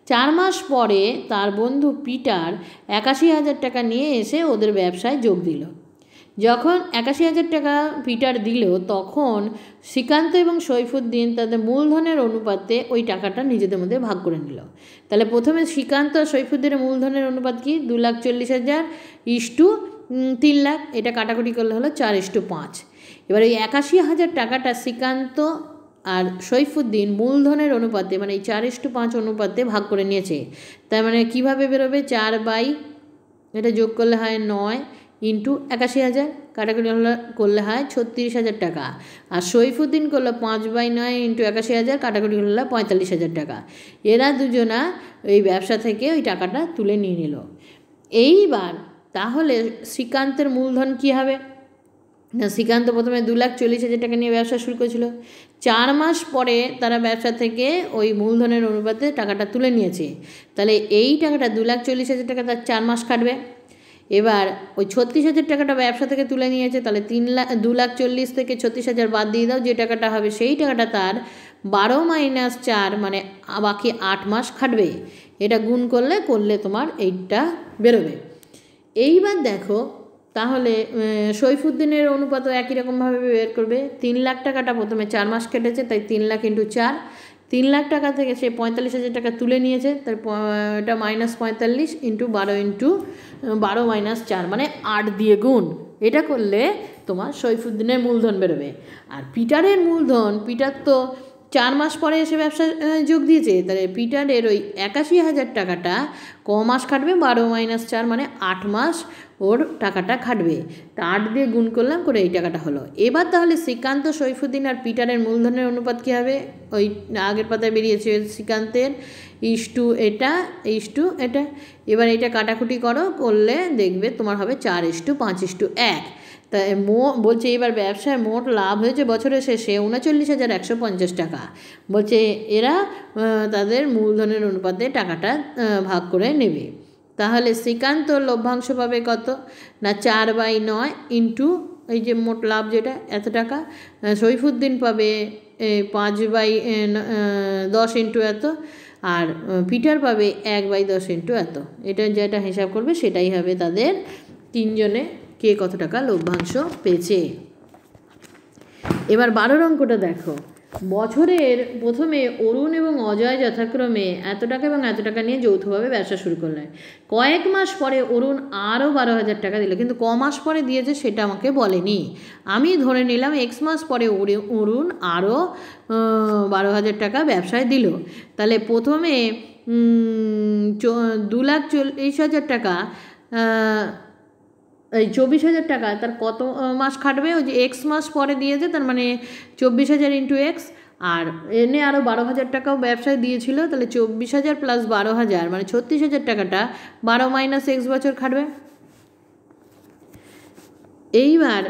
চার মাস পরে তার বন্ধু পিটার একাশি হাজার টাকা নিয়ে এসে ওদের ব্যবসায় যোগ দিল যখন একাশি হাজার টাকা পিটার দিল তখন শ্রীকান্ত এবং সৈফুদ্দিন তাদের মূলধনের অনুপাতে ওই টাকাটা নিজেদের মধ্যে ভাগ করে নিল তাহলে প্রথমে শ্রীকান্ত আর সৈফুদ্দিনের মূলধনের অনুপাত কি দু লাখ চল্লিশ হাজার ইস্টু তিন লাখ এটা কাটাকুটি করলে হলো চার ইস্টু পাঁচ এবার ওই একাশি হাজার টাকাটা শ্রীকান্ত আর সৈফুদ্দিন মূলধনের অনুপাতে মানে এই চার ইস্টু পাঁচ অনুপাতে ভাগ করে নিয়েছে তার মানে কীভাবে বেরোবে চার বাই এটা যোগ করলে হয় নয় ইন্টু একাশি হাজার কাটাকুটি করলে হয় ছত্রিশ হাজার টাকা আর সৈফুদ্দিন করলো পাঁচ বাই নয় ইন্টু একাশি হাজার কাটাকুটি করলে পঁয়তাল্লিশ হাজার টাকা এরা দুজনা ওই ব্যবসা থেকে ওই টাকাটা তুলে নিয়ে নিল এইবার তাহলে শ্রীকান্তের মূলধন কী হবে না শ্রীকান্ত প্রথমে দু লাখ চল্লিশ হাজার টাকা নিয়ে ব্যবসা শুরু করেছিল চার মাস পরে তারা ব্যবসা থেকে ওই মূলধনের অনুপাতে টাকাটা তুলে নিয়েছে তাহলে এই টাকাটা দু লাখ চল্লিশ হাজার টাকা তার চার মাস কাটবে এবার ওই ছত্রিশ হাজার টাকাটা ব্যবসা থেকে তুলে নিয়েছে তাহলে তিন লাখ দু লাখ চল্লিশ থেকে ছত্রিশ হাজার বাদ দিয়ে দাও যে টাকাটা হবে সেই টাকাটা তার বারো মাইনাস চার মানে বাকি আট মাস খাটবে এটা গুণ করলে করলে তোমার এইটা বেরোবে এইবার দেখো তাহলে সৈফুদ্দিনের অনুপাত একই রকমভাবে বের করবে তিন লাখ টাকাটা প্রথমে চার মাস কেটেছে তাই তিন লাখ ইন্টু চার তিন লাখ টাকা থেকে সে পঁয়তাল্লিশ হাজার টাকা তুলে নিয়েছে তার এটা মাইনাস পঁয়তাল্লিশ ইন্টু বারো ইন্টু বারো মাইনাস চার মানে আট দিয়ে গুণ এটা করলে তোমার সৈফুদ্দিনের মূলধন বেরোবে আর পিটারের মূলধন পিটার তো চার মাস পরে এসে ব্যবসা যোগ দিয়েছে তাহলে পিটারের ওই একাশি হাজার টাকাটা ক মাস কাটবে বারো মাইনাস চার মানে আট মাস ওর টাকাটা খাটবে তা আট দিয়ে গুণ করলাম করে এই টাকাটা হলো এবার তাহলে শ্রীকান্ত সৈফুদ্দিন আর পিটারের মূলধনের অনুপাত কী হবে ওই আগের পাতায় বেরিয়েছে শ্রীকান্তের ইস্টু এটা ইস্টু এটা এবার এটা কাটাকুটি করো করলে দেখবে তোমার হবে চার টু পাঁচ ইস্টু এক তা মো বলছে এবার ব্যবসায় মোট লাভ হয়েছে বছরে শেষে উনচল্লিশ হাজার একশো পঞ্চাশ টাকা বলছে এরা তাদের মূলধনের অনুপাতে টাকাটা ভাগ করে নেবে তাহলে শ্রীকান্ত লভ্যাংশ পাবে কত না চার বাই নয় ইন্টু এই যে মোট লাভ যেটা এত টাকা সৈফুদ্দিন পাবে পাঁচ বাই দশ ইন্টু এত আর পিটার পাবে এক বাই দশ ইন্টু এত এটা যেটা হিসাব করবে সেটাই হবে তাদের তিনজনে কে কত টাকা লভ্যাংশ পেয়েছে এবার বারো অঙ্কটা দেখো বছরের প্রথমে অরুণ এবং অজয় যথাক্রমে এত টাকা এবং এত টাকা নিয়ে যৌথভাবে ব্যবসা শুরু করলেন কয়েক মাস পরে অরুণ আরও বারো হাজার টাকা দিল কিন্তু ক মাস পরে দিয়েছে সেটা আমাকে বলেনি আমি ধরে নিলাম এক্স মাস পরে অরুণ আরও বারো হাজার টাকা ব্যবসায় দিল তাহলে প্রথমে দু লাখ চল্লিশ হাজার টাকা এই চব্বিশ হাজার টাকা তার কত মাস খাটবে ওই যে এক্স মাস পরে দিয়েছে তার মানে চব্বিশ হাজার ইন্টু এক্স আর এনে আরও বারো হাজার টাকাও ব্যবসায় দিয়েছিল তাহলে চব্বিশ হাজার প্লাস বারো হাজার মানে ছত্রিশ হাজার টাকাটা বারো মাইনাস এক্স বছর খাটবে এইবার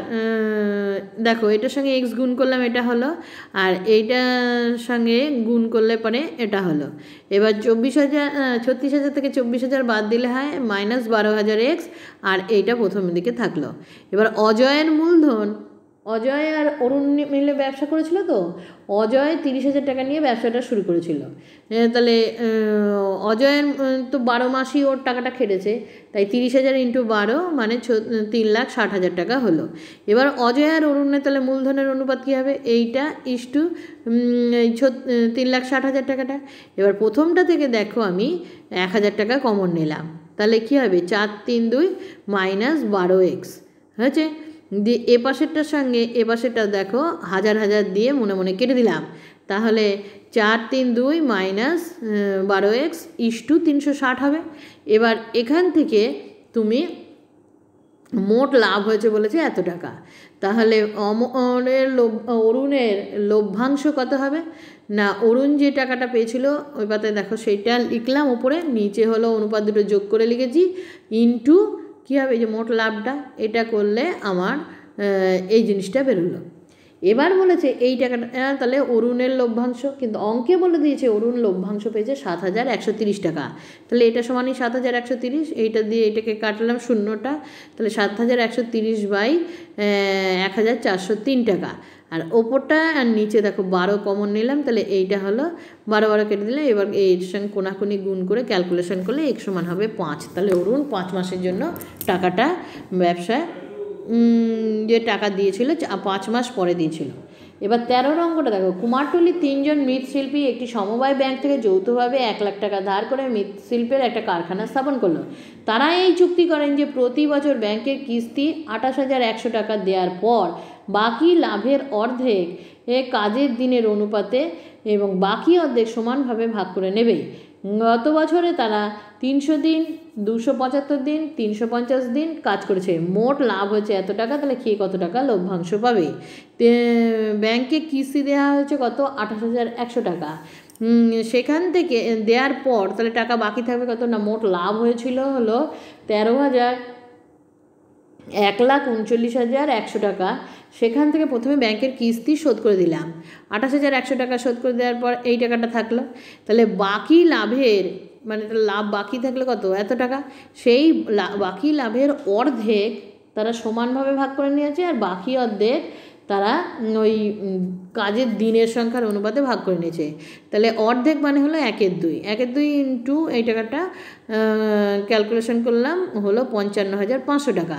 দেখো এটার সঙ্গে এক্স গুণ করলাম এটা হলো আর এইটার সঙ্গে গুণ করলে পরে এটা হলো এবার চব্বিশ হাজার ছত্রিশ হাজার থেকে চব্বিশ হাজার বাদ দিলে হয় মাইনাস বারো হাজার এক্স আর এইটা প্রথম দিকে থাকলো এবার অজয়ের মূলধন অজয় আর অরুণ মিলে ব্যবসা করেছিল তো অজয় তিরিশ হাজার টাকা নিয়ে ব্যবসাটা শুরু করেছিল তাহলে অজয়ের তো বারো মাসই ওর টাকাটা খেটেছে তাই তিরিশ হাজার ইন্টু বারো মানে তিন লাখ ষাট হাজার টাকা হলো এবার অজয় আর অরুণের তাহলে মূলধনের অনুপাত কী হবে এইটা ইস্টু তিন লাখ ষাট হাজার টাকাটা এবার প্রথমটা থেকে দেখো আমি এক হাজার টাকা কমন নিলাম তাহলে কী হবে চার তিন দুই মাইনাস বারো এক্স হয়েছে দিয়ে এ পাশেরটার সঙ্গে এ পাশেরটা দেখো হাজার হাজার দিয়ে মনে মনে কেটে দিলাম তাহলে চার তিন দুই মাইনাস বারো এক্স ইস টু তিনশো ষাট হবে এবার এখান থেকে তুমি মোট লাভ হয়েছে বলেছে এত টাকা তাহলে অমরের লোভ অরুণের লভ্যাংশ কত হবে না অরুণ যে টাকাটা পেয়েছিল ওই পাতায় দেখো সেইটা লিখলাম ওপরে নিচে হলো অনুপাত দুটো যোগ করে লিখেছি ইন্টু কী হবে এই যে মোট লাভটা এটা করলে আমার এই জিনিসটা বেরোলো এবার বলেছে এই টাকাটা তাহলে অরুণের লভ্যাংশ কিন্তু অঙ্কে বলে দিয়েছে অরুণ লভ্যাংশ পেয়েছে সাত হাজার একশো তিরিশ টাকা তাহলে এটা সমানই সাত হাজার একশো তিরিশ এইটা দিয়ে এটাকে কাটলাম শূন্যটা তাহলে সাত হাজার একশো তিরিশ বাই এক হাজার চারশো তিন টাকা আর ওপরটা আর নিচে দেখো বারো কমন নিলাম তাহলে এইটা হলো বারো বারো কেটে দিলাম এবার এর সঙ্গে কোনাকুনি গুণ করে ক্যালকুলেশন করলে এক সমান হবে পাঁচ তাহলে অরুণ পাঁচ মাসের জন্য টাকাটা ব্যবসায় যে টাকা দিয়েছিল পাঁচ মাস পরে দিয়েছিল এবার তেরো অঙ্কটা দেখো কুমারটুলি তিনজন মৃৎশিল্পী একটি সমবায় ব্যাংক থেকে যৌথভাবে এক লাখ টাকা ধার করে মৃৎশিল্পের একটা কারখানা স্থাপন করলো তারা এই চুক্তি করেন যে প্রতি বছর ব্যাংকের কিস্তি আঠাশ হাজার একশো টাকা দেওয়ার পর বাকি লাভের অর্ধেক এ কাজের দিনের অনুপাতে এবং বাকি অর্ধেক সমানভাবে ভাগ করে নেবে গত বছরে তারা তিনশো দিন দুশো পঁচাত্তর দিন তিনশো পঞ্চাশ দিন কাজ করেছে মোট লাভ হয়েছে এত টাকা তাহলে কে কত টাকা লভ্যাংশ পাবে ব্যাংকে কিস্তি দেওয়া হয়েছে কত আঠাশ হাজার একশো টাকা সেখান থেকে দেওয়ার পর তাহলে টাকা বাকি থাকবে কত না মোট লাভ হয়েছিল হলো তেরো হাজার এক লাখ উনচল্লিশ হাজার একশো টাকা সেখান থেকে প্রথমে ব্যাংকের কিস্তি শোধ করে দিলাম আঠাশ হাজার একশো টাকা শোধ করে দেওয়ার পর এই টাকাটা থাকলো তাহলে বাকি লাভের মানে লাভ বাকি থাকলে কত এত টাকা সেই বাকি লাভের অর্ধেক তারা সমানভাবে ভাগ করে নিয়েছে আর বাকি অর্ধেক তারা ওই কাজের দিনের সংখ্যার অনুপাতে ভাগ করে নিয়েছে তাহলে অর্ধেক মানে হলো একের দুই একের দুই ইন্টু এই টাকাটা ক্যালকুলেশন করলাম হলো পঞ্চান্ন হাজার পাঁচশো টাকা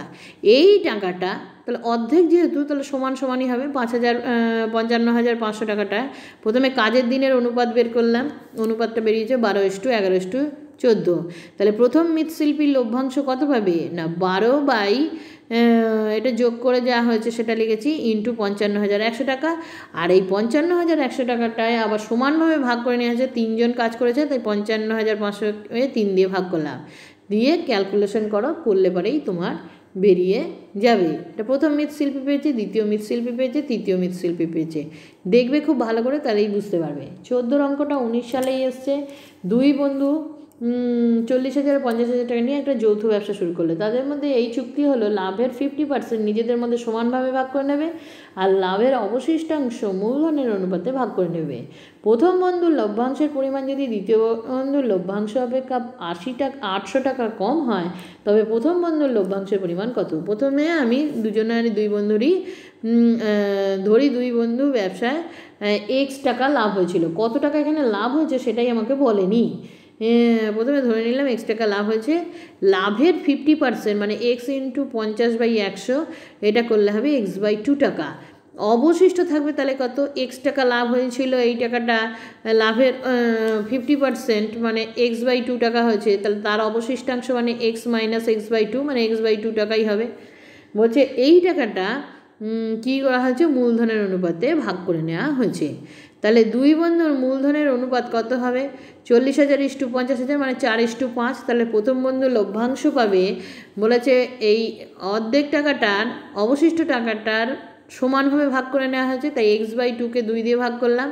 এই টাকাটা তাহলে অর্ধেক যেহেতু তাহলে সমান সমানই হবে পাঁচ হাজার পঞ্চান্ন হাজার পাঁচশো টাকাটা প্রথমে কাজের দিনের অনুপাত বের করলাম অনুপাতটা বেরিয়েছে বারো ইস্টু এগারো ইস্টু চোদ্দো তাহলে প্রথম মৃৎশিল্পীর লভ্যাংশ কত পাবে না বারো বাই এটা যোগ করে যা হয়েছে সেটা লিখেছি ইন্টু পঞ্চান্ন হাজার একশো টাকা আর এই পঞ্চান্ন হাজার একশো টাকাটায় আবার সমানভাবে ভাগ করে নেওয়া হয়েছে তিনজন কাজ করেছে তাই পঞ্চান্ন হাজার পাঁচশো তিন দিয়ে ভাগ করলাম দিয়ে ক্যালকুলেশন করো করলে পরেই তোমার বেরিয়ে যাবে এটা প্রথম মৃৎশিল্পী পেয়েছে দ্বিতীয় মৃৎশিল্পী পেয়েছে তৃতীয় মৃৎশিল্পী পেয়েছে দেখবে খুব ভালো করে তাহলেই বুঝতে পারবে চোদ্দোর অঙ্কটা উনিশ সালেই এসছে দুই বন্ধু চল্লিশ হাজার পঞ্চাশ হাজার টাকা নিয়ে একটা যৌথ ব্যবসা শুরু করলো তাদের মধ্যে এই চুক্তি হলো লাভের ফিফটি পার্সেন্ট নিজেদের মধ্যে সমানভাবে ভাগ করে নেবে আর লাভের অবশিষ্টাংশ মূলধনের অনুপাতে ভাগ করে নেবে প্রথম বন্ধুর লভ্যাংশের পরিমাণ যদি দ্বিতীয় বন্ধুর লভ্যাংশ অপেক্ষা আশি টাকা আটশো টাকা কম হয় তবে প্রথম বন্ধুর লভ্যাংশের পরিমাণ কত প্রথমে আমি দুজনের দুই বন্ধুরই ধরি দুই বন্ধু ব্যবসায় এক্স টাকা লাভ হয়েছিল কত টাকা এখানে লাভ হয়েছে সেটাই আমাকে বলেনি হ্যাঁ, প্রথমে ধরে নিলাম এক্স টাকা লাভ হয়েছে লাভের ফিফটি পার্সেন্ট মানে এক্স ইন্টু পঞ্চাশ বাই একশো এটা করলে হবে এক্স বাই টু টাকা অবশিষ্ট থাকবে তাহলে কত এক্স টাকা লাভ হয়েছিল এই টাকাটা লাভের ফিফটি পারসেন্ট মানে এক্স বাই টু টাকা হয়েছে তাহলে তার অবশিষ্টাংশ মানে x minus x by two মানে এক্স বাই টু টাকাই হবে বলছে এই টাকাটা কী করা হয়েছে মূলধনের অনুপাতে ভাগ করে নেওয়া হয়েছে তাহলে দুই বন্ধুর মূলধনের অনুপাত কত হবে চল্লিশ হাজার ইস্টু পঞ্চাশ হাজার মানে চার ইস্টু পাঁচ তাহলে প্রথম বন্ধু লভ্যাংশ পাবে বলেছে এই অর্ধেক টাকাটার অবশিষ্ট টাকাটার সমানভাবে ভাগ করে নেওয়া হয়েছে তাই এক্স বাই টুকে দুই দিয়ে ভাগ করলাম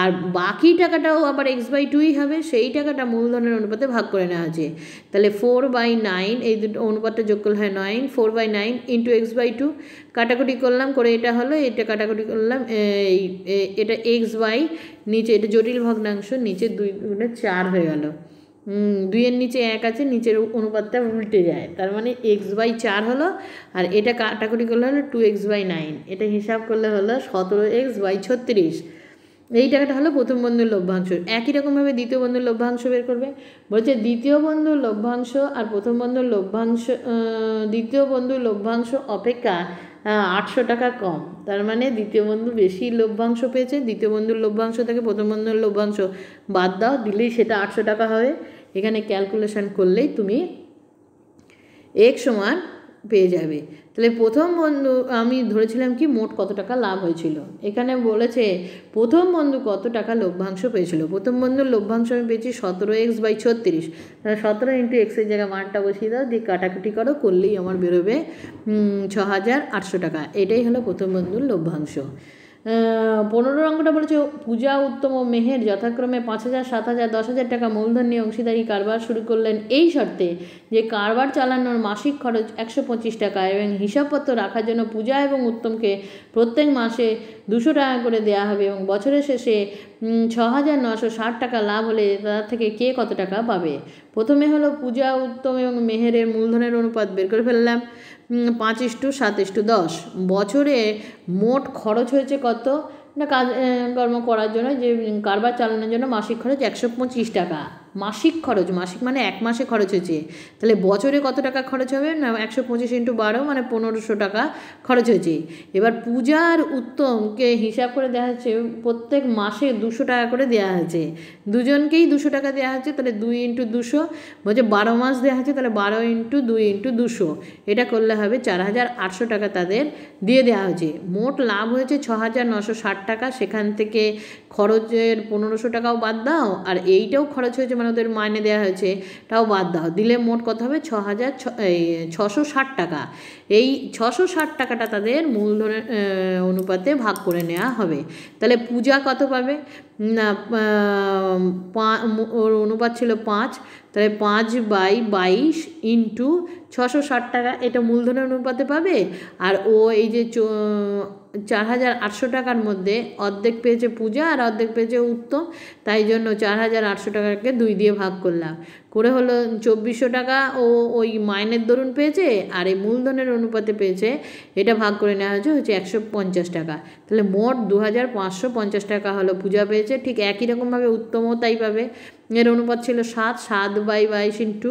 আর বাকি টাকাটাও আবার এক্স বাই টুই হবে সেই টাকাটা মূলধনের অনুপাতে ভাগ করে নেওয়া হয়েছে তাহলে ফোর বাই নাইন এই দুটো অনুপাতটা যোগ করলে হয় nine four by nine into x by two কাটাকুটি করলাম করে এটা হলো এটা কাটাকুটি করলাম এই এটা এক্স বাই নিচে এটা জটিল ভগ্নাংশ নিচে দুই গুণে চার হয়ে গেলো দুইয়ের নিচে এক আছে নিচের অনুপাতটা উল্টে যায় তার মানে এক্স বাই চার হলো আর এটা কাটাকুটি করলে হলো টু এক্স বাই নাইন এটা হিসাব করলে হলো সতেরো এক্স বাই ছত্রিশ এই টাকাটা হলো প্রথম বন্ধুর লভ্যাংশ একই রকমভাবে দ্বিতীয় বন্ধুর লভ্যাংশ বের করবে বলছে দ্বিতীয় বন্ধুর লভ্যাংশ আর প্রথম বন্ধুর লভ্যাংশ দ্বিতীয় বন্ধুর লভ্যাংশ অপেক্ষা আটশো টাকা কম তার মানে দ্বিতীয় বন্ধু বেশি লভ্যাংশ পেয়েছে দ্বিতীয় বন্ধুর লভ্যাংশ থেকে প্রথম বন্ধুর লভ্যাংশ বাদ দাও দিলেই সেটা আটশো টাকা হবে এখানে ক্যালকুলেশন করলেই তুমি এক সমান পেয়ে যাবে তাহলে প্রথম বন্ধু আমি ধরেছিলাম কি মোট কত টাকা লাভ হয়েছিল এখানে বলেছে প্রথম বন্ধু কত টাকা লভ্যাংশ পেয়েছিল প্রথম বন্ধুর লভ্যাংশ আমি পেয়েছি সতেরো এক্স বাই ছত্রিশ সতেরো ইন্টু এক্সের জায়গায় মানটা বসিয়ে দাও দিয়ে কাটাকুটি করো করলেই আমার বেরোবে ছ হাজার আটশো টাকা এটাই হলো প্রথম বন্ধুর লভ্যাংশ পনেরো অঙ্কটা বলেছে পূজা উত্তম ও মেহের যথাক্রমে পাঁচ হাজার সাত হাজার দশ হাজার টাকা মূলধন নিয়ে অংশীদারি কারবার শুরু করলেন এই শর্তে যে কারবার চালানোর মাসিক খরচ একশো পঁচিশ টাকা এবং হিসাবপত্র রাখার জন্য পূজা এবং উত্তমকে প্রত্যেক মাসে দুশো টাকা করে দেওয়া হবে এবং বছরের শেষে ছ হাজার নশো ষাট টাকা লাভ হলে তার থেকে কে কত টাকা পাবে প্রথমে হলো পূজা উত্তম এবং মেহেরের মূলধনের অনুপাত বের করে ফেললাম পাঁচ ইস্টু সাত ইস্টু দশ বছরে মোট খরচ হয়েছে কত না কাজ কর্ম করার জন্য যে কারবার চালানোর জন্য মাসিক খরচ একশো পঁচিশ টাকা মাসিক খরচ মাসিক মানে এক মাসে খরচ হয়েছে তাহলে বছরে কত টাকা খরচ হবে না একশো পঁচিশ ইন্টু বারো মানে পনেরোশো টাকা খরচ হয়েছে এবার পূজার উত্তমকে হিসাব করে দেওয়া হচ্ছে প্রত্যেক মাসে দুশো টাকা করে দেওয়া হয়েছে দুজনকেই দুশো টাকা দেওয়া হচ্ছে তাহলে দুই ইন্টু দুশো বলছে বারো মাস দেওয়া হচ্ছে তাহলে বারো ইন্টু দুই ইন্টু দুশো এটা করলে হবে চার হাজার আটশো টাকা তাদের দিয়ে দেওয়া হয়েছে মোট লাভ হয়েছে ছ হাজার নশো ষাট টাকা সেখান থেকে খরচের পনেরোশো টাকাও বাদ দাও আর এইটাও খরচ হয়েছে মানে ওখানে ওদের মাইনে দেওয়া হয়েছে তাও বাদ দাও দিলে মোট কত হবে ছ হাজার ছশো ষাট টাকা এই ছশো ষাট টাকাটা তাদের মূলধনের অনুপাতে ভাগ করে নেওয়া হবে তাহলে পূজা কত পাবে না ওর অনুপাত ছিল পাঁচ তাহলে পাঁচ বাই বাইশ ইন্টু ছশো ষাট টাকা এটা মূলধনের অনুপাতে পাবে আর ও এই যে চার হাজার আটশো টাকার মধ্যে অর্ধেক পেয়েছে পূজা আর অর্ধেক পেয়েছে উত্তম তাই জন্য চার হাজার আটশো টাকাকে দুই দিয়ে ভাগ করলাম করে হলো চব্বিশশো টাকা ও ওই মাইনের দরুন পেয়েছে আর এই মূলধনের অনুপাতে পেয়েছে এটা ভাগ করে নেওয়া হয়েছে হচ্ছে একশো পঞ্চাশ টাকা তাহলে মোট দু হাজার পাঁচশো পঞ্চাশ টাকা হলো পূজা পেয়েছে ঠিক একই রকমভাবে উত্তমও তাই পাবে এর অনুপাত ছিল সাত সাত বাই বাইশ ইন্টু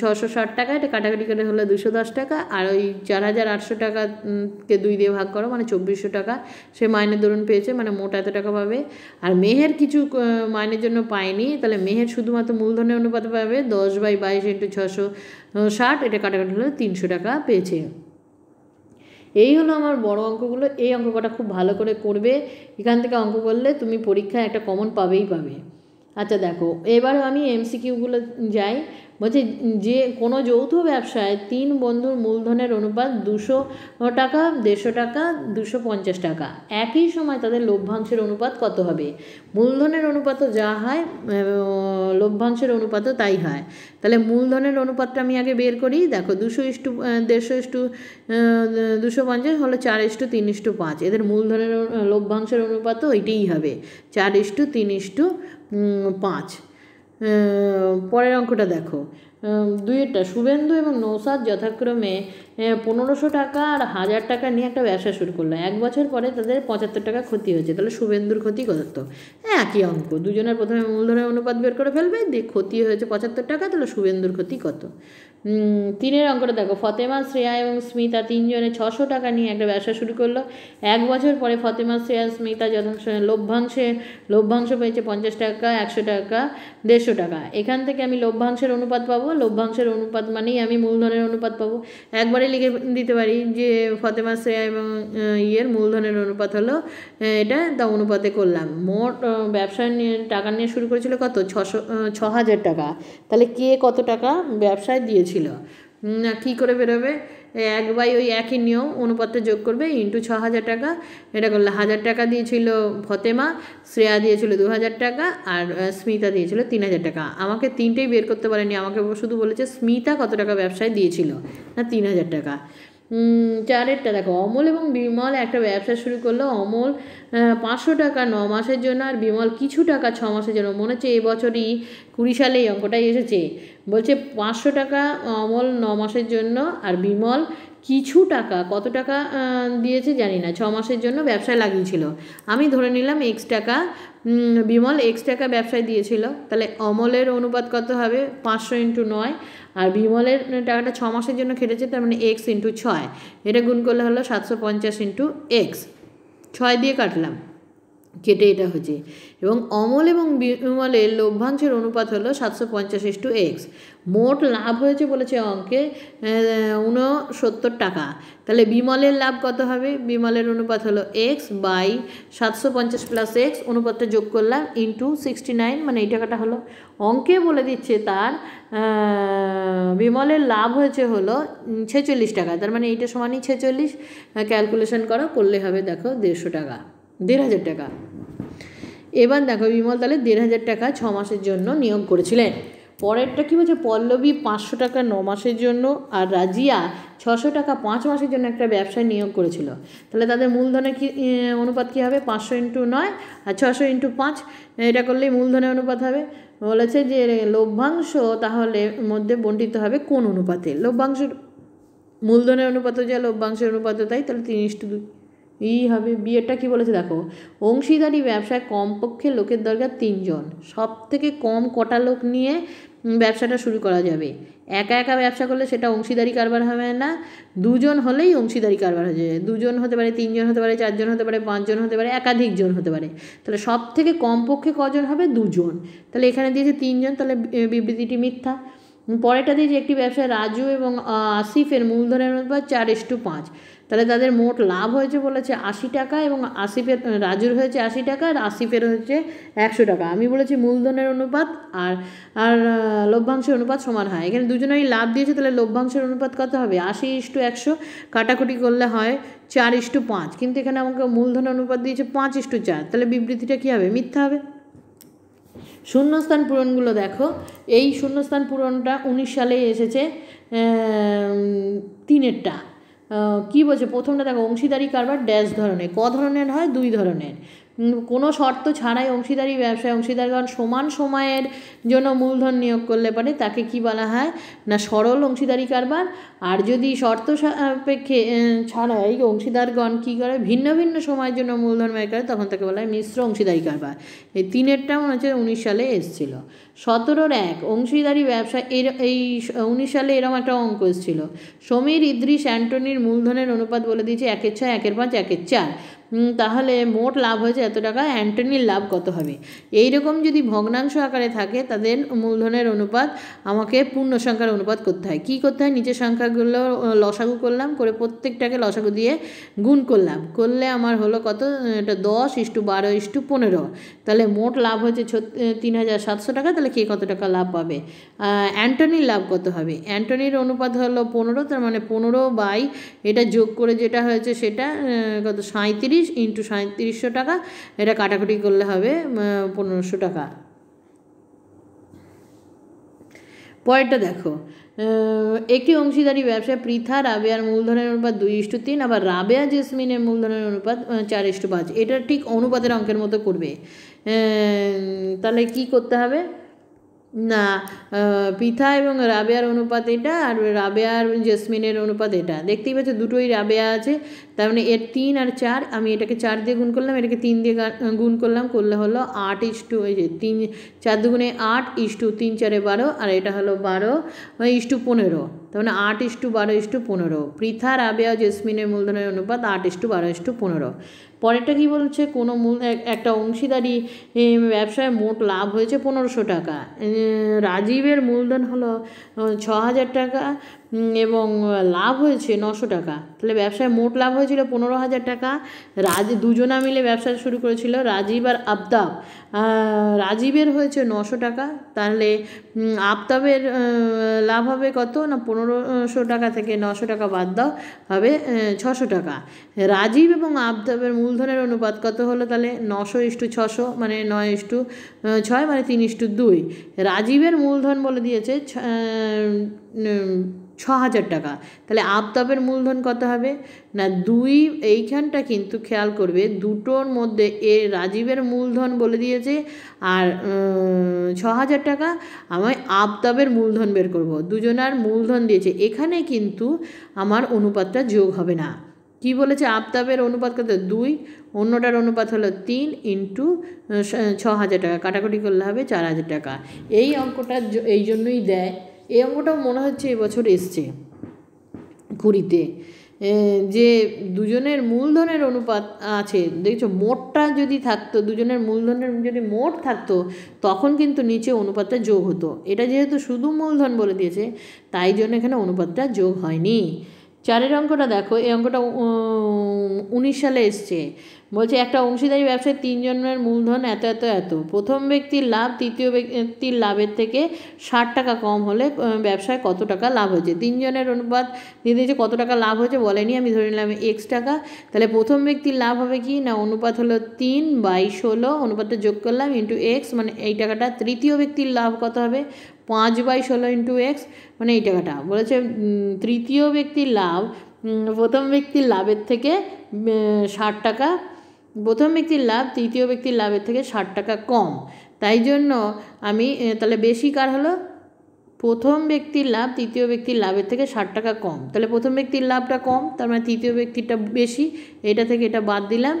ছশো ষাট টাকা এটা কাটাকাটি করে হলে দুশো দশ টাকা আর ওই চার হাজার আটশো টাকাকে দুই দিয়ে ভাগ করো মানে চব্বিশশো টাকা সে মাইনে ধরুন পেয়েছে মানে মোট এত টাকা পাবে আর মেহের কিছু মাইনের জন্য পায়নি তাহলে মেহের শুধুমাত্র মূলধনের অনুপাতে পাবে দশ বাই বাইশ ইন্টু ছশো ষাট এটা কাটাকাটি হলে তিনশো টাকা পেয়েছে এই হলো আমার বড় অঙ্কগুলো এই অঙ্ক কটা খুব ভালো করে করবে এখান থেকে অঙ্ক করলে তুমি পরীক্ষায় একটা কমন পাবেই পাবে আচ্ছা দেখো এবার আমি এমসিকিউগুলো যাই বলছি যে কোনো যৌথ ব্যবসায় তিন বন্ধুর মূলধনের অনুপাত দুশো টাকা দেড়শো টাকা দুশো পঞ্চাশ টাকা একই সময় তাদের লভ্যাংশের অনুপাত কত হবে মূলধনের অনুপাতও যা হয় লভ্যাংশের অনুপাতও তাই হয় তাহলে মূলধনের অনুপাতটা আমি আগে বের করি দেখো দুশো ইস্টু দেড়শো ইস্টু দুশো পঞ্চাশ হলো চার ইস্টু তিন ইস্টু পাঁচ এদের মূলধনের লভ্যাংশের অনুপাতও এটাই হবে চার ইস্টু তিন ইস্টু পাঁচ পরের অঙ্কটা দেখো একটা শুভেন্দু এবং নৌসাদ যথাক্রমে পনেরোশো টাকা আর হাজার টাকা নিয়ে একটা ব্যবসা শুরু করলো এক বছর পরে তাদের পঁচাত্তর টাকা ক্ষতি হয়েছে তাহলে শুভেন্দুর ক্ষতি কত একই অঙ্ক দুজনের প্রথমে মূলধনের অনুপাত বের করে ফেলবে দিয়ে ক্ষতি হয়েছে পঁচাত্তর টাকা তাহলে শুভেন্দুর ক্ষতি কত তিনের অঙ্কটা দেখো ফতেমা শ্রেয়া এবং স্মিতা তিনজনে ছশো টাকা নিয়ে একটা ব্যবসা শুরু করলো এক বছর পরে ফতেমা শ্রেয়া স্মিতা যথাংশ লভ্যাংশে লভ্যাংশ পেয়েছে পঞ্চাশ টাকা একশো টাকা দেড়শো টাকা এখান থেকে আমি লভ্যাংশের অনুপাত পাবো লভ্যাংশের অনুপাত মানেই আমি মূলধনের অনুপাত পাবো একবারে লিখে দিতে পারি যে ফতেমা শ্রেয়া এবং ইয়ের মূলধনের অনুপাত হলো এটা তা অনুপাতে করলাম মোট ব্যবসা নিয়ে টাকা নিয়ে শুরু করেছিল কত ছশো ছ হাজার টাকা তাহলে কে কত টাকা ব্যবসায় দিয়েছে না কী করে বেরোবে এক বাই ওই একই নিয়ম অনুপাতে যোগ করবে ইন্টু ছ হাজার টাকা এটা করলে হাজার টাকা দিয়েছিল ফতেমা শ্রেয়া দিয়েছিল দু হাজার টাকা আর স্মিতা দিয়েছিল তিন হাজার টাকা আমাকে তিনটেই বের করতে পারেনি আমাকে শুধু বলেছে স্মিতা কত টাকা ব্যবসায় দিয়েছিল না তিন হাজার টাকা চারেরটা দেখো অমল এবং বিমল একটা ব্যবসা শুরু করলো অমল পাঁচশো টাকা ন মাসের জন্য আর বিমল কিছু টাকা ছ মাসের জন্য মনে হচ্ছে এবছরই কুড়ি সালে এই অঙ্কটাই এসেছে বলছে পাঁচশো টাকা অমল ন মাসের জন্য আর বিমল কিছু টাকা কত টাকা দিয়েছে জানি না ছ মাসের জন্য ব্যবসায় লাগিয়েছিল আমি ধরে নিলাম এক্স টাকা বিমল এক্স টাকা ব্যবসায় দিয়েছিল তাহলে অমলের অনুপাত কত হবে পাঁচশো ইন্টু নয় আর বিমলের টাকাটা ছ মাসের জন্য খেটেছে তার মানে এক্স ইন্টু ছয় এটা গুণ করলে হলো সাতশো পঞ্চাশ ইন্টু এক্স ছয় দিয়ে কাটলাম কেটে এটা হচ্ছে এবং অমল এবং বিমলের লভ্যাংশের অনুপাত হলো সাতশো পঞ্চাশ ইস এক্স মোট লাভ হয়েছে বলেছে অঙ্কে উনসত্তর টাকা তাহলে বিমলের লাভ কত হবে বিমলের অনুপাত হলো এক্স বাই সাতশো পঞ্চাশ প্লাস এক্স অনুপাতটা যোগ করলাম ইন্টু সিক্সটি নাইন মানে এই টাকাটা হলো অঙ্কে বলে দিচ্ছে তার বিমলের লাভ হয়েছে হলো ছেচল্লিশ টাকা তার মানে এইটা সমানই ছেচল্লিশ ক্যালকুলেশন করো করলে হবে দেখো দেড়শো টাকা দেড় হাজার টাকা এবার দেখো বিমল তাহলে দেড় হাজার টাকা ছ মাসের জন্য নিয়োগ করেছিলেন পরেরটা কী বলছে পল্লবী পাঁচশো টাকা ন মাসের জন্য আর রাজিয়া ছশো টাকা পাঁচ মাসের জন্য একটা ব্যবসায় নিয়োগ করেছিল তাহলে তাদের মূলধনের কি অনুপাত কী হবে পাঁচশো ইন্টু নয় আর ছশো ইন্টু পাঁচ এটা করলেই মূলধনের অনুপাত হবে বলেছে যে লভ্যাংশ তাহলে মধ্যে বণ্টিত হবে কোন অনুপাতে লভ্যাংশের মূলধনের অনুপাত যা লভ্যাংশের অনুপাত তাই তাহলে তিন ইস্টু দুই এই হবে বিয়েটা কি বলেছে দেখো অংশীদারি ব্যবসায় কমপক্ষে লোকের দরকার তিনজন সব থেকে কম কটা লোক নিয়ে ব্যবসাটা শুরু করা যাবে একা একা ব্যবসা করলে সেটা অংশীদারি কারবার হবে না দুজন হলেই অংশীদারি কারবার হয়ে যাবে দুজন হতে পারে তিনজন হতে পারে চারজন হতে পারে পাঁচজন হতে পারে একাধিকজন হতে পারে তাহলে সব থেকে কমপক্ষে কজন হবে দুজন তাহলে এখানে দিয়েছে তিনজন তাহলে বিবৃতিটি মিথ্যা পরেরটা দিয়েছে একটি ব্যবসায় রাজু এবং আসিফের মূলধনের অনুপাত চার ইস টু পাঁচ তাহলে তাদের মোট লাভ হয়েছে বলেছে আশি টাকা এবং আসিফের রাজুর হয়েছে আশি টাকা আর আসিফের হয়েছে একশো টাকা আমি বলেছি মূলধনের অনুপাত আর আর লভ্যাংশের অনুপাত সমান হয় এখানে দুজনেই লাভ দিয়েছে তাহলে লভ্যাংশের অনুপাত কত হবে আশি ইস্টু একশো কাটাকুটি করলে হয় চার ইস্টু পাঁচ কিন্তু এখানে আমাকে মূলধনের অনুপাত দিয়েছে পাঁচ ইস্টু চার তাহলে বিবৃতিটা কী হবে মিথ্যা হবে শূন্যস্থান পূরণগুলো দেখো এই শূন্যস্থান পূরণটা উনিশ সালে এসেছে তিনেরটা কি বলছে প্রথমটা দেখো অংশীদারি কারবার ড্যাশ ধরনের ক ধরনের হয় দুই ধরনের কোনো শর্ত ছাড়াই অংশীদারি ব্যবসায় অংশীদারগণ সমান সময়ের জন্য মূলধন নিয়োগ করলে পারে তাকে কি বলা হয় না সরল অংশীদারি কারবার আর যদি শর্ত সাপেক্ষে ছাড়াই অংশীদারগণ কী করে ভিন্ন ভিন্ন সময়ের জন্য মূলধন ব্যয় করে তখন তাকে বলা হয় মিশ্র অংশীদারি কারবার এই তিনেরটা মনে হচ্ছে উনিশ সালে এসছিল সতেরোর এক অংশীদারি ব্যবসা এর এই উনিশ সালে এরকম একটা অঙ্ক এসেছিল সমীর ইদ্রিস অ্যান্টনির মূলধনের অনুপাত বলে দিয়েছে একের ছয় একের পাঁচ একের চার তাহলে মোট লাভ হয়েছে এত টাকা অ্যান্টনির লাভ কত হবে এই রকম যদি ভগ্নাংশ আকারে থাকে তাদের মূলধনের অনুপাত আমাকে পূর্ণ সংখ্যার অনুপাত করতে হয় কী করতে হয় নিচের সংখ্যাগুলো লসাগু করলাম করে প্রত্যেকটাকে লসাগু দিয়ে গুণ করলাম করলে আমার হলো কত এটা দশ ইস্টু বারো ইস্টু পনেরো তাহলে মোট লাভ হয়েছে তিন হাজার সাতশো টাকা তাহলে কে কত টাকা লাভ পাবে অ্যান্টনির লাভ কত হবে অ্যান্টনির অনুপাত হলো পনেরো তার মানে পনেরো বাই এটা যোগ করে যেটা হয়েছে সেটা কত সাঁত্রিশ তিরিশ ইন্টু সাঁত্রিশশো টাকা এটা কাটাকুটি করলে হবে পনেরোশো টাকা পরেরটা দেখো একটি অংশীদারি ব্যবসায় পৃথা রাবেয়ার মূলধনের অনুপাত দুই ইস্টু তিন আবার রাবেয়া জেসমিনের মূলধনের অনুপাত চার ইস্টু পাঁচ এটা ঠিক অনুপাতের অঙ্কের মতো করবে তাহলে কি করতে হবে না পৃথা এবং রাবেয়ার অনুপাত এটা আর রাবেয়ার জেসমিনের অনুপাত এটা দেখতেই পাচ্ছ দুটোই রাবেয়া আছে তার মানে এর তিন আর চার আমি এটাকে চার দিয়ে গুণ করলাম এটাকে তিন দিয়ে গুণ করলাম করলে হলো আট ইস টু ওই যে তিন চার দুগুণে আট ইস টু তিন চারে বারো আর এটা হলো বারো ইস টু পনেরো তার মানে আট ইস টু বারো ইস টু পনেরো পৃথা রাবেয়া জেসমিনের মূলধনের অনুপাত আট ইস টু বারো ইস টু পনেরো পরেরটা কী বলছে কোনো মূল একটা অংশীদারি ব্যবসায় মোট লাভ হয়েছে পনেরোশো টাকা রাজীবের মূলধন হলো ছ হাজার টাকা এবং লাভ হয়েছে নশো টাকা তাহলে ব্যবসায় মোট লাভ হয়েছিল পনেরো হাজার টাকা রাজ দুজনা মিলে ব্যবসা শুরু করেছিল রাজীব আর আফতাব রাজীবের হয়েছে নশো টাকা তাহলে আফতাবের লাভ হবে কত না পনেরোশো টাকা থেকে নশো টাকা বাদ দাও হবে ছশো টাকা রাজীব এবং আফতাবের মূলধনের অনুপাত কত হলো তাহলে নশো ইস্টু ছশো মানে নয় ইস্টু ছয় মানে তিন ইস্টু দুই রাজীবের মূলধন বলে দিয়েছে ছ হাজার টাকা তাহলে আপতাপের মূলধন কত হবে না দুই এইখানটা কিন্তু খেয়াল করবে দুটোর মধ্যে এ রাজীবের মূলধন বলে দিয়েছে আর ছ হাজার টাকা আমায় আপতাপের মূলধন বের করব দুজনার মূলধন দিয়েছে এখানে কিন্তু আমার অনুপাতটা যোগ হবে না কি বলেছে আপতাপের অনুপাত কত দুই অন্যটার অনুপাত হলো তিন ইন্টু ছ হাজার টাকা কাটাকুটি করলে হবে চার হাজার টাকা এই অঙ্কটা এই জন্যই দেয় এই অঙ্কটাও মনে হচ্ছে এবছর এসছে কুড়িতে যে দুজনের মূলধনের অনুপাত আছে দেখছো মোটটা যদি থাকতো দুজনের মূলধনের যদি মোট থাকতো তখন কিন্তু নিচে অনুপাতটা যোগ হতো এটা যেহেতু শুধু মূলধন বলে দিয়েছে তাই জন্য এখানে অনুপাতটা যোগ হয়নি চারের অঙ্কটা দেখো এই অঙ্কটা উনিশ সালে এসছে বলছে একটা অংশীদারি ব্যবসায় তিনজনের মূলধন এত এত এত প্রথম ব্যক্তির লাভ তৃতীয় ব্যক্তির লাভের থেকে ষাট টাকা কম হলে ব্যবসায় কত টাকা লাভ হয়েছে তিনজনের অনুপাত দিয়ে দিয়েছে কত টাকা লাভ হয়েছে বলেনি আমি ধরে নিলাম এক্স টাকা তাহলে প্রথম ব্যক্তির লাভ হবে কি না অনুপাত হলো তিন বাই ষোলো অনুপাতটা যোগ করলাম ইন্টু এক্স মানে এই টাকাটা তৃতীয় ব্যক্তির লাভ কত হবে পাঁচ বাই ষোলো ইন্টু এক্স মানে এই টাকাটা বলেছে তৃতীয় ব্যক্তির লাভ প্রথম ব্যক্তির লাভের থেকে ষাট টাকা প্রথম ব্যক্তির লাভ তৃতীয় ব্যক্তির লাভের থেকে ষাট টাকা কম তাই জন্য আমি তাহলে বেশি কার হলো প্রথম ব্যক্তির লাভ তৃতীয় ব্যক্তির লাভের থেকে ষাট টাকা কম তাহলে প্রথম ব্যক্তির লাভটা কম তার মানে তৃতীয় ব্যক্তিরটা বেশি এটা থেকে এটা বাদ দিলাম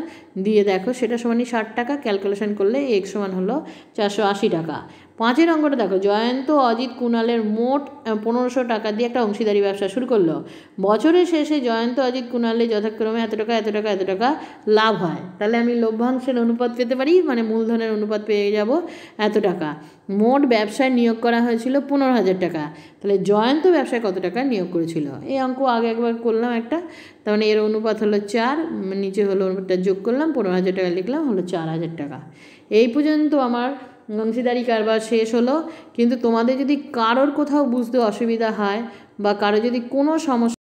দিয়ে দেখো সেটা সমানই ষাট টাকা ক্যালকুলেশন করলে এক সমান হলো চারশো আশি টাকা পাঁচের অঙ্কটা দেখো জয়ন্ত অজিত কুণালের মোট পনেরোশো টাকা দিয়ে একটা অংশীদারি ব্যবসা শুরু করলো বছরের শেষে জয়ন্ত অজিত কুণালে যথাক্রমে এত টাকা এত টাকা এত টাকা লাভ হয় তাহলে আমি লভ্যাংশের অনুপাত পেতে পারি মানে মূলধনের অনুপাত পেয়ে যাব এত টাকা মোট ব্যবসায় নিয়োগ করা হয়েছিল পনেরো হাজার টাকা তাহলে জয়ন্ত ব্যবসায় কত টাকা নিয়োগ করেছিল এই অঙ্ক আগে একবার করলাম একটা তার মানে এর অনুপাত হলো চার নিচে হলো অনুপাতটা যোগ করলাম পনেরো হাজার টাকা লিখলাম হলো চার হাজার টাকা এই পর্যন্ত আমার অংশীদারি কারবার শেষ হলো কিন্তু তোমাদের যদি কারোর কোথাও বুঝতে অসুবিধা হয় বা কারো যদি কোনো সমস্যা